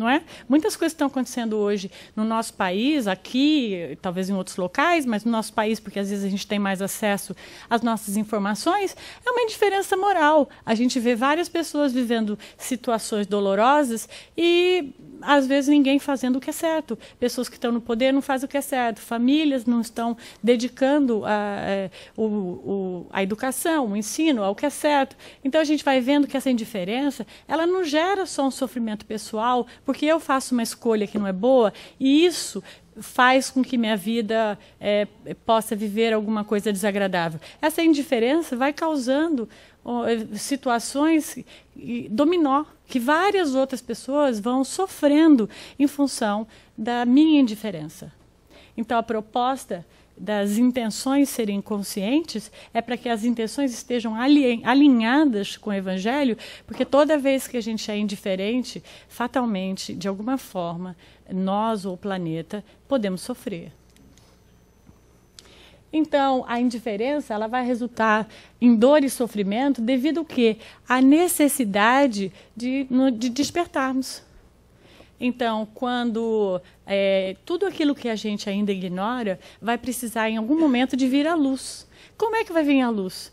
não é? Muitas coisas estão acontecendo hoje no nosso país, aqui, talvez em outros locais, mas no nosso país, porque às vezes a gente tem mais acesso às nossas informações, é uma indiferença moral. A gente vê várias pessoas vivendo situações dolorosas e às vezes ninguém fazendo o que é certo. Pessoas que estão no poder não fazem o que é certo. Famílias não estão dedicando a, ah, a, é, o, o, a educação, o ensino, ao que é certo. Então a gente vai vendo que essa indiferença, ela não gera só um sofrimento pessoal, porque eu faço uma escolha que não é boa e isso faz com que minha vida é, possa viver alguma coisa desagradável. Essa indiferença vai causando situações dominó que várias outras pessoas vão sofrendo em função da minha indiferença. Então, a proposta das intenções serem conscientes é para que as intenções estejam alinhadas com o Evangelho, porque toda vez que a gente é indiferente, fatalmente, de alguma forma, nós ou o planeta podemos sofrer. Então, a indiferença ela vai resultar em dor e sofrimento devido que à necessidade de, de despertarmos. Então, quando é, tudo aquilo que a gente ainda ignora vai precisar em algum momento de vir à luz. Como é que vai vir à luz?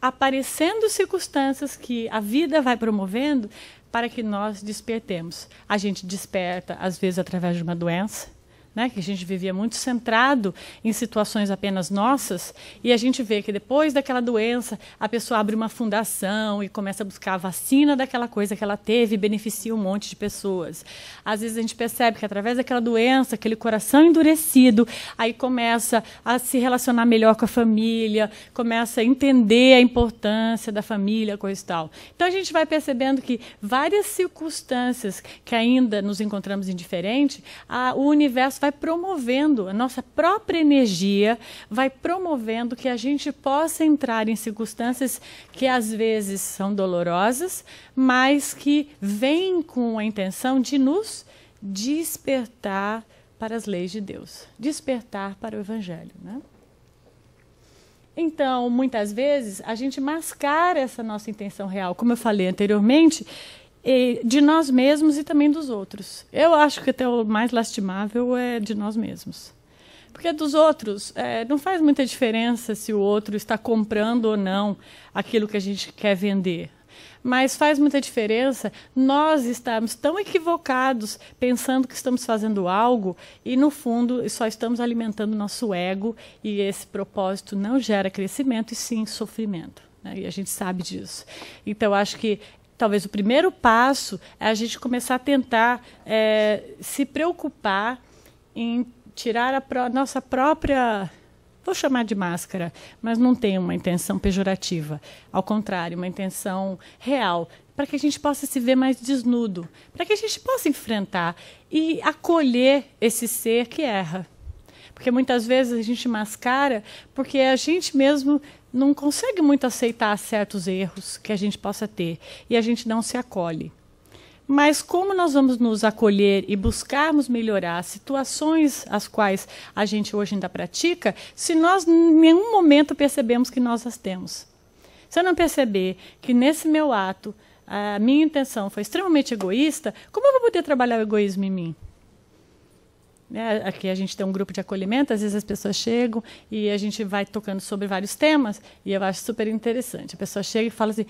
Aparecendo circunstâncias que a vida vai promovendo para que nós despertemos. A gente desperta, às vezes, através de uma doença, né, que a gente vivia muito centrado em situações apenas nossas, e a gente vê que depois daquela doença, a pessoa abre uma fundação e começa a buscar a vacina daquela coisa que ela teve e beneficia um monte de pessoas. Às vezes a gente percebe que através daquela doença, aquele coração endurecido, aí começa a se relacionar melhor com a família, começa a entender a importância da família, coisa e tal. Então a gente vai percebendo que várias circunstâncias que ainda nos encontramos indiferente, a, o universo vai promovendo, a nossa própria energia vai promovendo que a gente possa entrar em circunstâncias que às vezes são dolorosas, mas que vêm com a intenção de nos despertar para as leis de Deus, despertar para o Evangelho. Né? Então, muitas vezes, a gente mascara essa nossa intenção real, como eu falei anteriormente, de nós mesmos e também dos outros. Eu acho que até o mais lastimável é de nós mesmos. Porque dos outros, é, não faz muita diferença se o outro está comprando ou não aquilo que a gente quer vender. Mas faz muita diferença nós estarmos tão equivocados pensando que estamos fazendo algo e, no fundo, só estamos alimentando nosso ego e esse propósito não gera crescimento e sim sofrimento. Né? E a gente sabe disso. Então, acho que talvez o primeiro passo é a gente começar a tentar é, se preocupar em tirar a nossa própria vou chamar de máscara, mas não tem uma intenção pejorativa. Ao contrário, uma intenção real, para que a gente possa se ver mais desnudo, para que a gente possa enfrentar e acolher esse ser que erra. Porque muitas vezes a gente mascara porque a gente mesmo não consegue muito aceitar certos erros que a gente possa ter e a gente não se acolhe. Mas como nós vamos nos acolher e buscarmos melhorar situações as quais a gente hoje ainda pratica, se nós em nenhum momento percebemos que nós as temos? Se eu não perceber que nesse meu ato a minha intenção foi extremamente egoísta, como eu vou poder trabalhar o egoísmo em mim? Né? Aqui a gente tem um grupo de acolhimento, às vezes as pessoas chegam e a gente vai tocando sobre vários temas e eu acho super interessante. A pessoa chega e fala assim: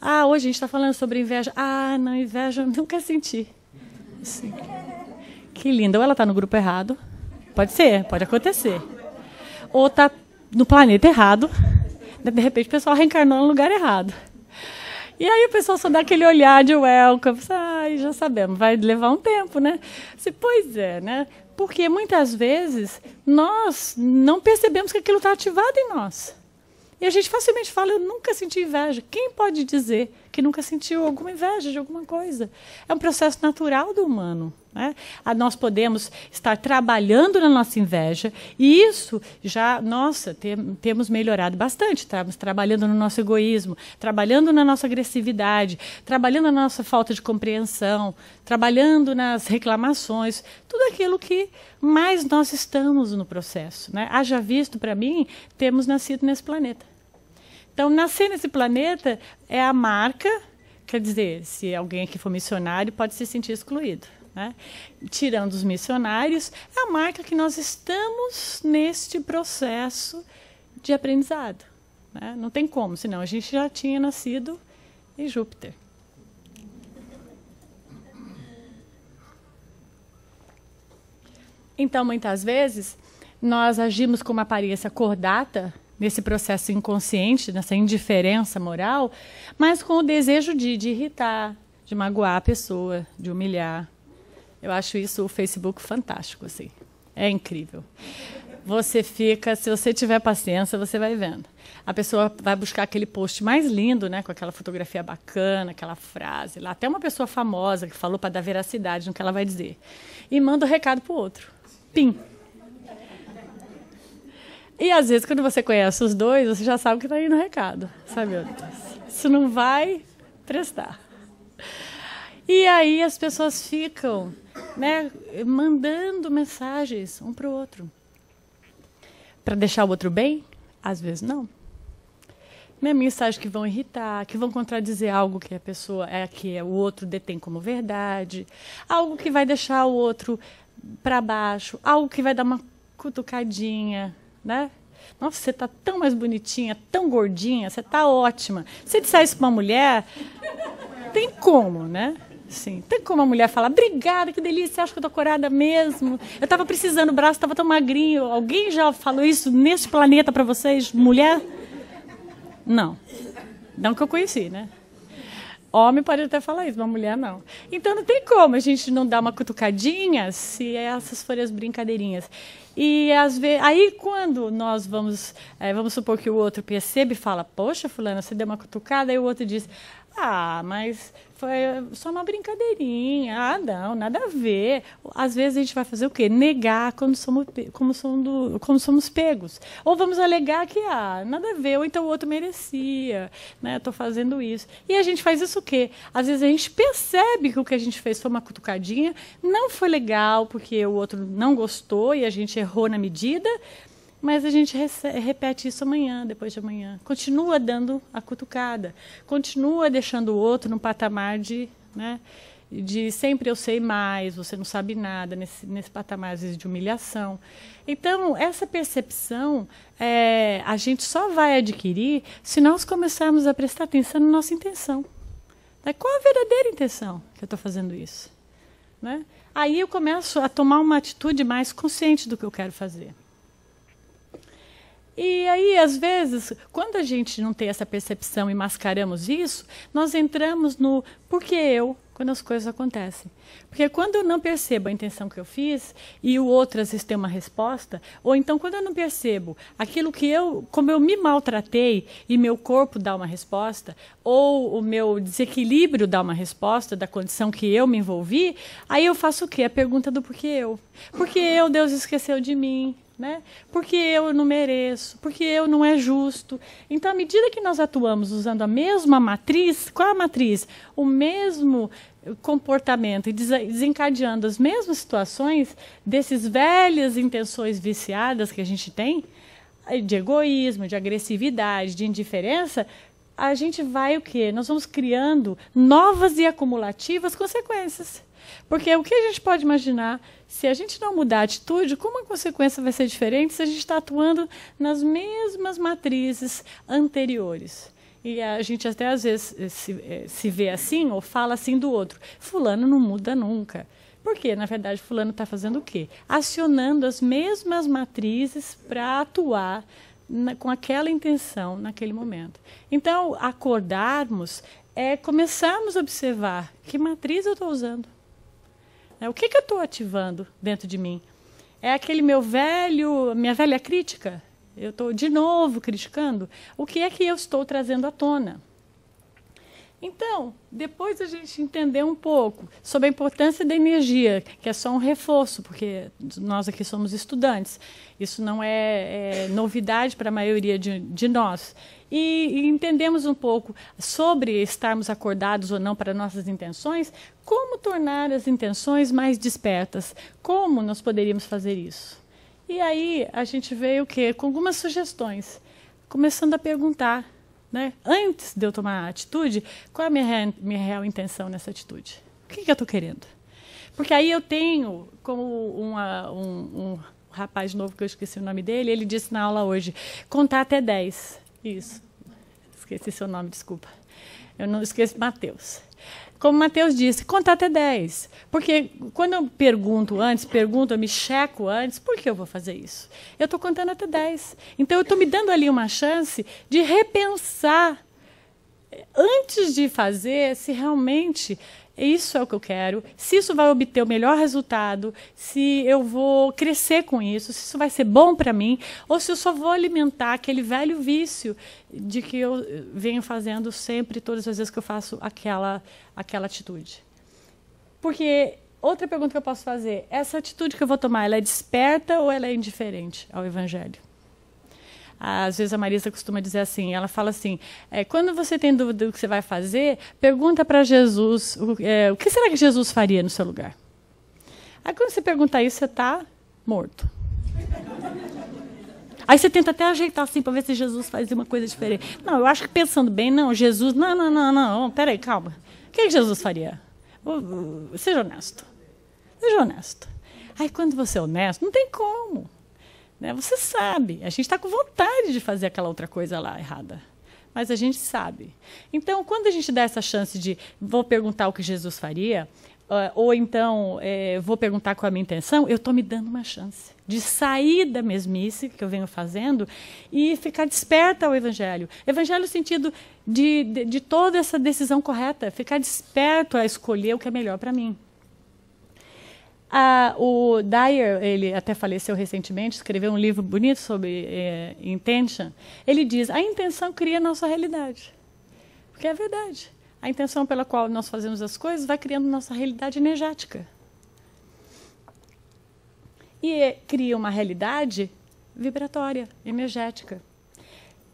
Ah, hoje a gente está falando sobre inveja. Ah, não, inveja eu nunca senti. Assim, que linda. Ou ela está no grupo errado. Pode ser, pode acontecer. Ou está no planeta errado. Né? De repente o pessoal reencarnou no lugar errado. E aí o pessoal só dá aquele olhar de welcome, assim, ai, ah, já sabemos, vai levar um tempo, né? se assim, pois é, né? Porque muitas vezes nós não percebemos que aquilo está ativado em nós. E a gente facilmente fala, eu nunca senti inveja. Quem pode dizer que nunca sentiu alguma inveja de alguma coisa? É um processo natural do humano. Né? Ah, nós podemos estar trabalhando na nossa inveja e isso já, nossa, tem, temos melhorado bastante. Estamos trabalhando no nosso egoísmo, trabalhando na nossa agressividade, trabalhando na nossa falta de compreensão, trabalhando nas reclamações, tudo aquilo que mais nós estamos no processo. Né? Haja visto, para mim, temos nascido nesse planeta. Então, nascer nesse planeta é a marca, quer dizer, se alguém aqui for missionário, pode se sentir excluído. Né? Tirando os missionários, é a marca que nós estamos neste processo de aprendizado. Né? Não tem como, senão a gente já tinha nascido em Júpiter. Então, muitas vezes, nós agimos com uma aparência cordata nesse processo inconsciente, nessa indiferença moral, mas com o desejo de, de irritar, de magoar a pessoa, de humilhar. Eu acho isso o Facebook fantástico, assim. É incrível. Você fica, se você tiver paciência, você vai vendo. A pessoa vai buscar aquele post mais lindo, né, com aquela fotografia bacana, aquela frase lá, até uma pessoa famosa que falou para dar veracidade no que ela vai dizer, e manda o um recado para o outro. Pim. E às vezes quando você conhece os dois, você já sabe que está indo o recado, sabe? Isso não vai prestar. E aí as pessoas ficam né, mandando mensagens um para o outro. Para deixar o outro bem? Às vezes não. Né, mensagens que vão irritar, que vão contradizer algo que a pessoa é que o outro detém como verdade, algo que vai deixar o outro para baixo, algo que vai dar uma cutucadinha, né? Nossa, você tá tão mais bonitinha, tão gordinha, você tá ótima. Se disser isso pra uma mulher, tem como, né? Sim. Tem como a mulher falar, obrigada, que delícia, acho que eu tô curada mesmo. Eu estava precisando, o braço estava tão magrinho. Alguém já falou isso neste planeta para vocês, mulher? Não. Não que eu conheci, né? Homem pode até falar isso, mas mulher não. Então não tem como a gente não dar uma cutucadinha se essas forem as brincadeirinhas. E às vezes, aí quando nós vamos, é, vamos supor que o outro percebe e fala, poxa, fulana, você deu uma cutucada, aí o outro diz, ah, mas foi só uma brincadeirinha. Ah, não, nada a ver. Às vezes a gente vai fazer o quê? Negar quando somos, como somos, como somos pegos. Ou vamos alegar que, ah, nada a ver, ou então o outro merecia, né? Estou fazendo isso. E a gente faz isso o quê? Às vezes a gente percebe que o que a gente fez foi uma cutucadinha, não foi legal porque o outro não gostou e a gente errou na medida, mas a gente repete isso amanhã, depois de amanhã. Continua dando a cutucada, continua deixando o outro no patamar de, né, de sempre eu sei mais, você não sabe nada, nesse, nesse patamar às vezes de humilhação. Então, essa percepção é, a gente só vai adquirir se nós começarmos a prestar atenção na nossa intenção. Né? Qual a verdadeira intenção que eu estou fazendo isso? Né? Aí eu começo a tomar uma atitude mais consciente do que eu quero fazer. E aí, às vezes, quando a gente não tem essa percepção e mascaramos isso, nós entramos no por que eu, quando as coisas acontecem. Porque quando eu não percebo a intenção que eu fiz e o outro às vezes tem uma resposta, ou então quando eu não percebo aquilo que eu, como eu me maltratei e meu corpo dá uma resposta, ou o meu desequilíbrio dá uma resposta da condição que eu me envolvi, aí eu faço o quê? A pergunta do porquê eu. Porque eu, Deus esqueceu de mim né? Porque eu não mereço, porque eu não é justo. Então, à medida que nós atuamos usando a mesma matriz, qual a matriz? O mesmo comportamento e desencadeando as mesmas situações desses velhas intenções viciadas que a gente tem, eh, de egoísmo, de agressividade, de indiferença, a gente vai o quê? Nós vamos criando novas e acumulativas consequências. Porque o que a gente pode imaginar, se a gente não mudar a atitude, como a consequência vai ser diferente se a gente está atuando nas mesmas matrizes anteriores? E a gente até às vezes eh, se, eh, se vê assim ou fala assim do outro. Fulano não muda nunca. Porque, na verdade, fulano está fazendo o quê? Acionando as mesmas matrizes para atuar na, com aquela intenção naquele momento. Então, acordarmos é começarmos a observar que matriz eu estou usando. É, o que, que eu estou ativando dentro de mim? É aquele meu velho, minha velha crítica? Eu estou de novo criticando? O que é que eu estou trazendo à tona? Então, depois a gente entender um pouco sobre a importância da energia, que é só um reforço, porque nós aqui somos estudantes. Isso não é, é novidade para a maioria de, de nós. E, e, entendemos um pouco sobre estarmos acordados ou não para nossas intenções, como tornar as intenções mais despertas, como nós poderíamos fazer isso. E aí a gente veio o quê? Com algumas sugestões, começando a perguntar né? Antes de eu tomar a atitude, qual é a minha real, minha real intenção nessa atitude? O que, que eu estou querendo? Porque aí eu tenho, como uma, um, um rapaz novo que eu esqueci o nome dele, ele disse na aula hoje, contar até 10. Isso. Esqueci seu nome, desculpa. Eu não esqueço Mateus como o Matheus disse, contar até 10. Porque quando eu pergunto antes, pergunto, eu me checo antes, por que eu vou fazer isso? Eu estou contando até 10. Então, eu estou me dando ali uma chance de repensar eh, antes de fazer se realmente isso é o que eu quero, se isso vai obter o melhor resultado, se eu vou crescer com isso, se isso vai ser bom para mim, ou se eu só vou alimentar aquele velho vício de que eu venho fazendo sempre, todas as vezes que eu faço aquela, aquela atitude. Porque outra pergunta que eu posso fazer, essa atitude que eu vou tomar, ela é desperta ou ela é indiferente ao evangelho? Às vezes a Marisa costuma dizer assim, ela fala assim, é, quando você tem dúvida do que você vai fazer, pergunta para Jesus, o, é, o que será que Jesus faria no seu lugar? Aí quando você pergunta isso, você está morto. Aí você tenta até ajeitar assim para ver se Jesus faz uma coisa diferente. Não, eu acho que pensando bem, não, Jesus, não, não, não, não, peraí, calma. O que, é que Jesus faria? Seja honesto. Seja honesto. Aí quando você é honesto, não tem como. Né? Você sabe, a gente está com vontade de fazer aquela outra coisa lá errada. Mas a gente sabe. Então, quando a gente dá essa chance de vou perguntar o que Jesus faria, eh, ou então eh, vou perguntar com é a minha intenção, eu estou me dando uma chance de sair da mesmice que eu venho fazendo e ficar desperta ao Evangelho. Evangelho no sentido de, de, de toda essa decisão correta, ficar desperto a escolher o que é melhor para mim. A, o Dyer, ele até faleceu recentemente, escreveu um livro bonito sobre é, intention. Ele diz: a intenção cria a nossa realidade. Porque é verdade. A intenção pela qual nós fazemos as coisas vai criando nossa realidade energética. E é, cria uma realidade vibratória, energética.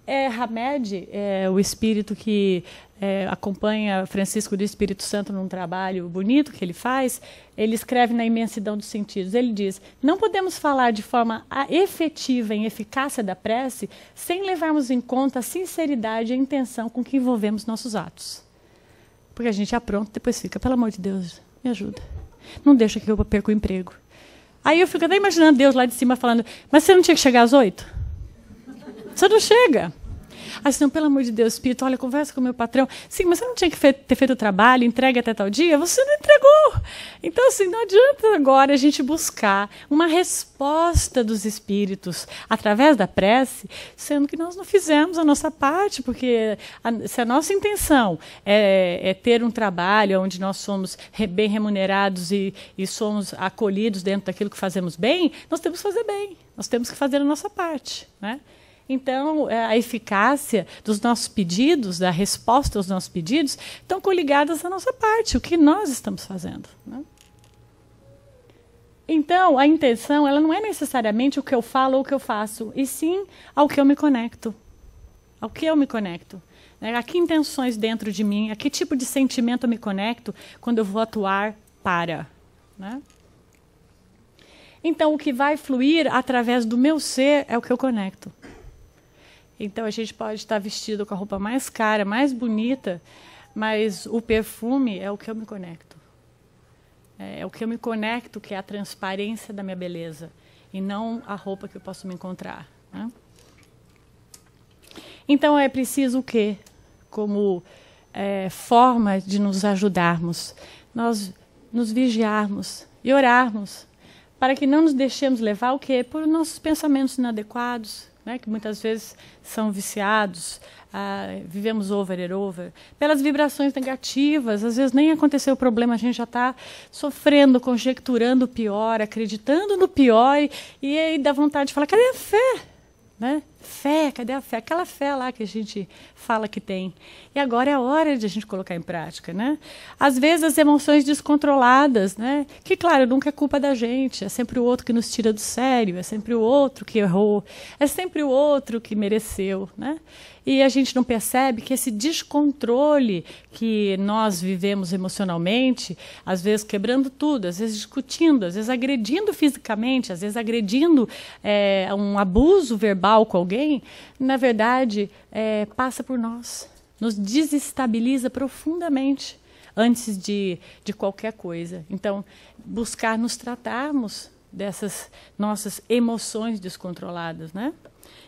É Hamed, é, o espírito que é, acompanha Francisco do Espírito Santo num trabalho bonito que ele faz, ele escreve na imensidão dos sentidos. Ele diz: não podemos falar de forma efetiva em eficácia da prece sem levarmos em conta a sinceridade e a intenção com que envolvemos nossos atos. Porque a gente apronta e depois fica, pelo amor de Deus, me ajuda. Não deixa que eu perca o emprego. Aí eu fico até imaginando Deus lá de cima falando: mas você não tinha que chegar às oito? Você não chega. Assim, não, pelo amor de Deus, Pito, olha, conversa com o meu patrão. Sim, mas você não tinha que ter feito o trabalho, entregue até tal dia? Você não entregou. Então, assim, não adianta agora a gente buscar uma resposta dos espíritos através da prece, sendo que nós não fizemos a nossa parte, porque a, se a nossa intenção é, é, ter um trabalho onde nós somos re, bem remunerados e, e somos acolhidos dentro daquilo que fazemos bem, nós temos que fazer bem, nós temos que fazer a nossa parte. Né? Então, é, a eficácia dos nossos pedidos, da resposta aos nossos pedidos, estão coligadas à nossa parte, o que nós estamos fazendo. Né? Então, a intenção ela não é necessariamente o que eu falo ou o que eu faço, e sim ao que eu me conecto. Ao que eu me conecto. Né? A que intenções dentro de mim, a que tipo de sentimento eu me conecto quando eu vou atuar para. Né? Então, o que vai fluir através do meu ser é o que eu conecto. Então a gente pode estar vestido com a roupa mais cara, mais bonita, mas o perfume é o que eu me conecto. É, é, o que eu me conecto, que é a transparência da minha beleza e não a roupa que eu posso me encontrar. Né? Então é preciso o quê? Como é, forma de nos ajudarmos, nós nos vigiarmos e orarmos para que não nos deixemos levar o quê? Por nossos pensamentos inadequados, né, que muitas vezes são viciados, ah, vivemos over and over, pelas vibrações negativas, às vezes nem aconteceu o problema, a gente já está sofrendo, conjecturando o pior, acreditando no pior, e, e aí dá vontade de falar, cadê a fé? Né? Fé, cadê a fé? Aquela fé lá que a gente fala que tem. E agora é a hora de a gente colocar em prática, né? Às vezes as emoções descontroladas, né? Que, claro, nunca é culpa da gente. É sempre o outro que nos tira do sério, é sempre o outro que errou, é sempre o outro que mereceu, né? E a gente não percebe que esse descontrole que nós vivemos emocionalmente, às vezes quebrando tudo, às vezes discutindo, às vezes agredindo fisicamente, às vezes agredindo é, um abuso verbal com alguém, alguém, na verdade, é, passa por nós, nos desestabiliza profundamente antes de, de qualquer coisa. Então, buscar nos tratarmos dessas nossas emoções descontroladas, né?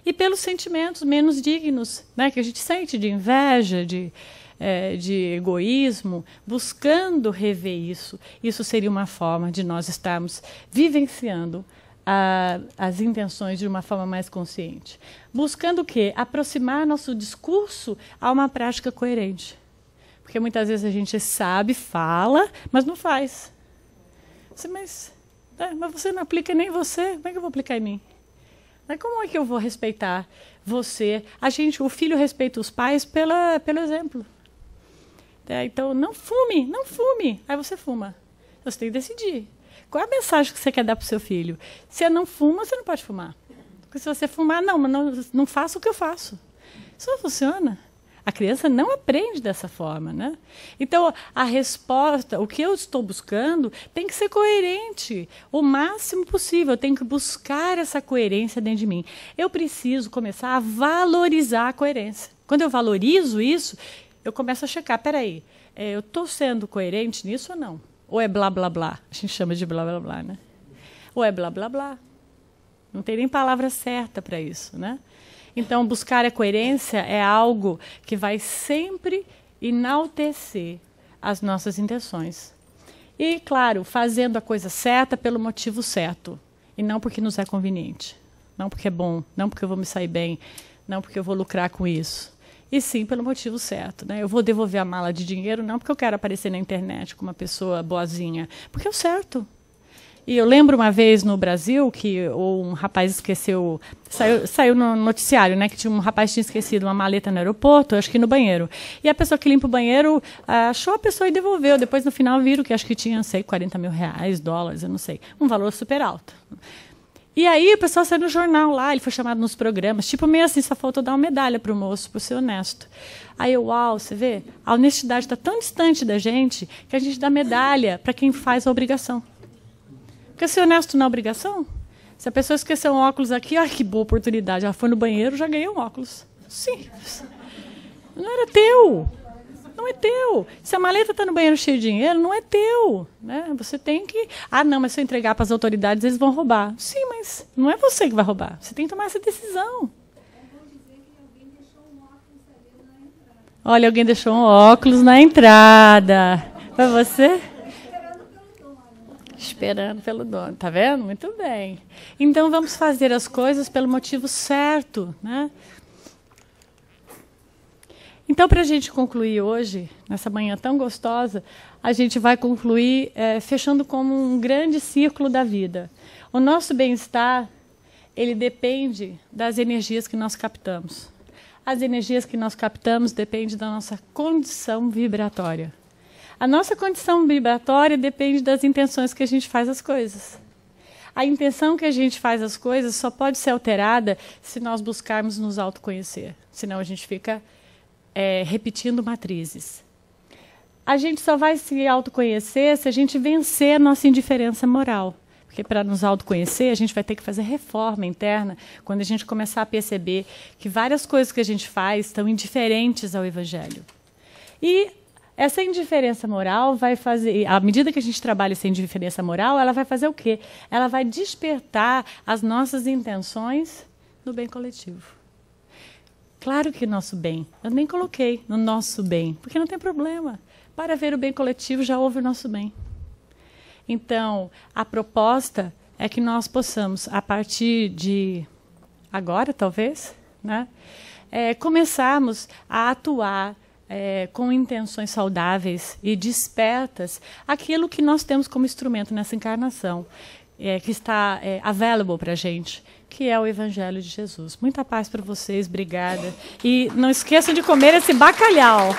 E pelos sentimentos menos dignos, né? Que a gente sente de inveja, de, é, de egoísmo, buscando rever isso. Isso seria uma forma de nós estarmos vivenciando a, as intenções de uma forma mais consciente. Buscando o quê? Aproximar nosso discurso a uma prática coerente. Porque muitas vezes a gente sabe, fala, mas não faz. Você, mas, né, mas você não aplica nem você, como é que eu vou aplicar em mim? Né, como é que eu vou respeitar você? A gente, o filho respeita os pais pela, pelo exemplo. Né, então, não fume, não fume. Aí você fuma. Você tem que decidir. Qual é a mensagem que você quer dar para o seu filho? Se você não fuma, você não pode fumar. Porque se você fumar, não, mas não, não faça o que eu faço. Isso não funciona. A criança não aprende dessa forma, né? Então, a resposta, o que eu estou buscando, tem que ser coerente o máximo possível. Eu tenho que buscar essa coerência dentro de mim. Eu preciso começar a valorizar a coerência. Quando eu valorizo isso, eu começo a checar: peraí, é, eu estou sendo coerente nisso ou não? Ou é blá blá blá. A gente chama de blá blá blá, né? Ou é blá blá blá. Não tem nem palavra certa para isso, né? Então, buscar a coerência é algo que vai sempre enaltecer as nossas intenções. E, claro, fazendo a coisa certa pelo motivo certo. E não porque nos é conveniente. Não porque é bom. Não porque eu vou me sair bem. Não porque eu vou lucrar com isso e sim pelo motivo certo. Né? Eu vou devolver a mala de dinheiro não porque eu quero aparecer na internet como uma pessoa boazinha, porque é o certo. E eu lembro uma vez no Brasil que um rapaz esqueceu. Saiu, saiu no noticiário, né? Que tinha um rapaz tinha esquecido uma maleta no aeroporto, acho que no banheiro. E a pessoa que limpa o banheiro ah, achou a pessoa e devolveu. Depois, no final, viram que acho que tinha, sei, 40 mil reais, dólares, eu não sei. Um valor super alto. E aí o pessoal saiu no jornal lá, ele foi chamado nos programas, tipo meio assim, só faltou dar uma medalha pro moço, por ser honesto. Aí eu, uau, você vê? A honestidade está tão distante da gente que a gente dá medalha para quem faz a obrigação. Porque ser honesto na é obrigação? Se a pessoa esqueceu um óculos aqui, olha que boa oportunidade, ela foi no banheiro, já ganhei um óculos. Sim. Não era teu. Não é teu. Se a maleta está no banheiro cheia de dinheiro, não é teu. Né? Você tem que. Ah, não, mas se eu entregar para as autoridades, eles vão roubar. Sim, mas não é você que vai roubar. Você tem que tomar essa decisão. Olha, alguém deixou um óculos na entrada. Para você? Esperando pelo dono, tá vendo? Muito bem. Então vamos fazer as coisas pelo motivo certo, né? Então, para a gente concluir hoje, nessa manhã tão gostosa, a gente vai concluir é, fechando como um grande círculo da vida. O nosso bem-estar ele depende das energias que nós captamos. As energias que nós captamos dependem da nossa condição vibratória. A nossa condição vibratória depende das intenções que a gente faz as coisas. A intenção que a gente faz as coisas só pode ser alterada se nós buscarmos nos autoconhecer. Senão a gente fica é, repetindo matrizes. A gente só vai se autoconhecer se a gente vencer a nossa indiferença moral. Porque para nos autoconhecer, a gente vai ter que fazer reforma interna quando a gente começar a perceber que várias coisas que a gente faz estão indiferentes ao Evangelho. E essa indiferença moral vai fazer, à medida que a gente trabalha essa indiferença moral, ela vai fazer o quê? Ela vai despertar as nossas intenções no bem coletivo. Claro que nosso bem. Eu nem coloquei no nosso bem, porque não tem problema. Para ver o bem coletivo já houve o nosso bem. Então, a proposta é que nós possamos, a partir de agora, talvez, né, é, começarmos a atuar é, com intenções saudáveis e despertas aquilo que nós temos como instrumento nessa encarnação, é, que está é, available para a gente, que é o Evangelho de Jesus. Muita paz para vocês, obrigada. E não esqueçam de comer esse bacalhau.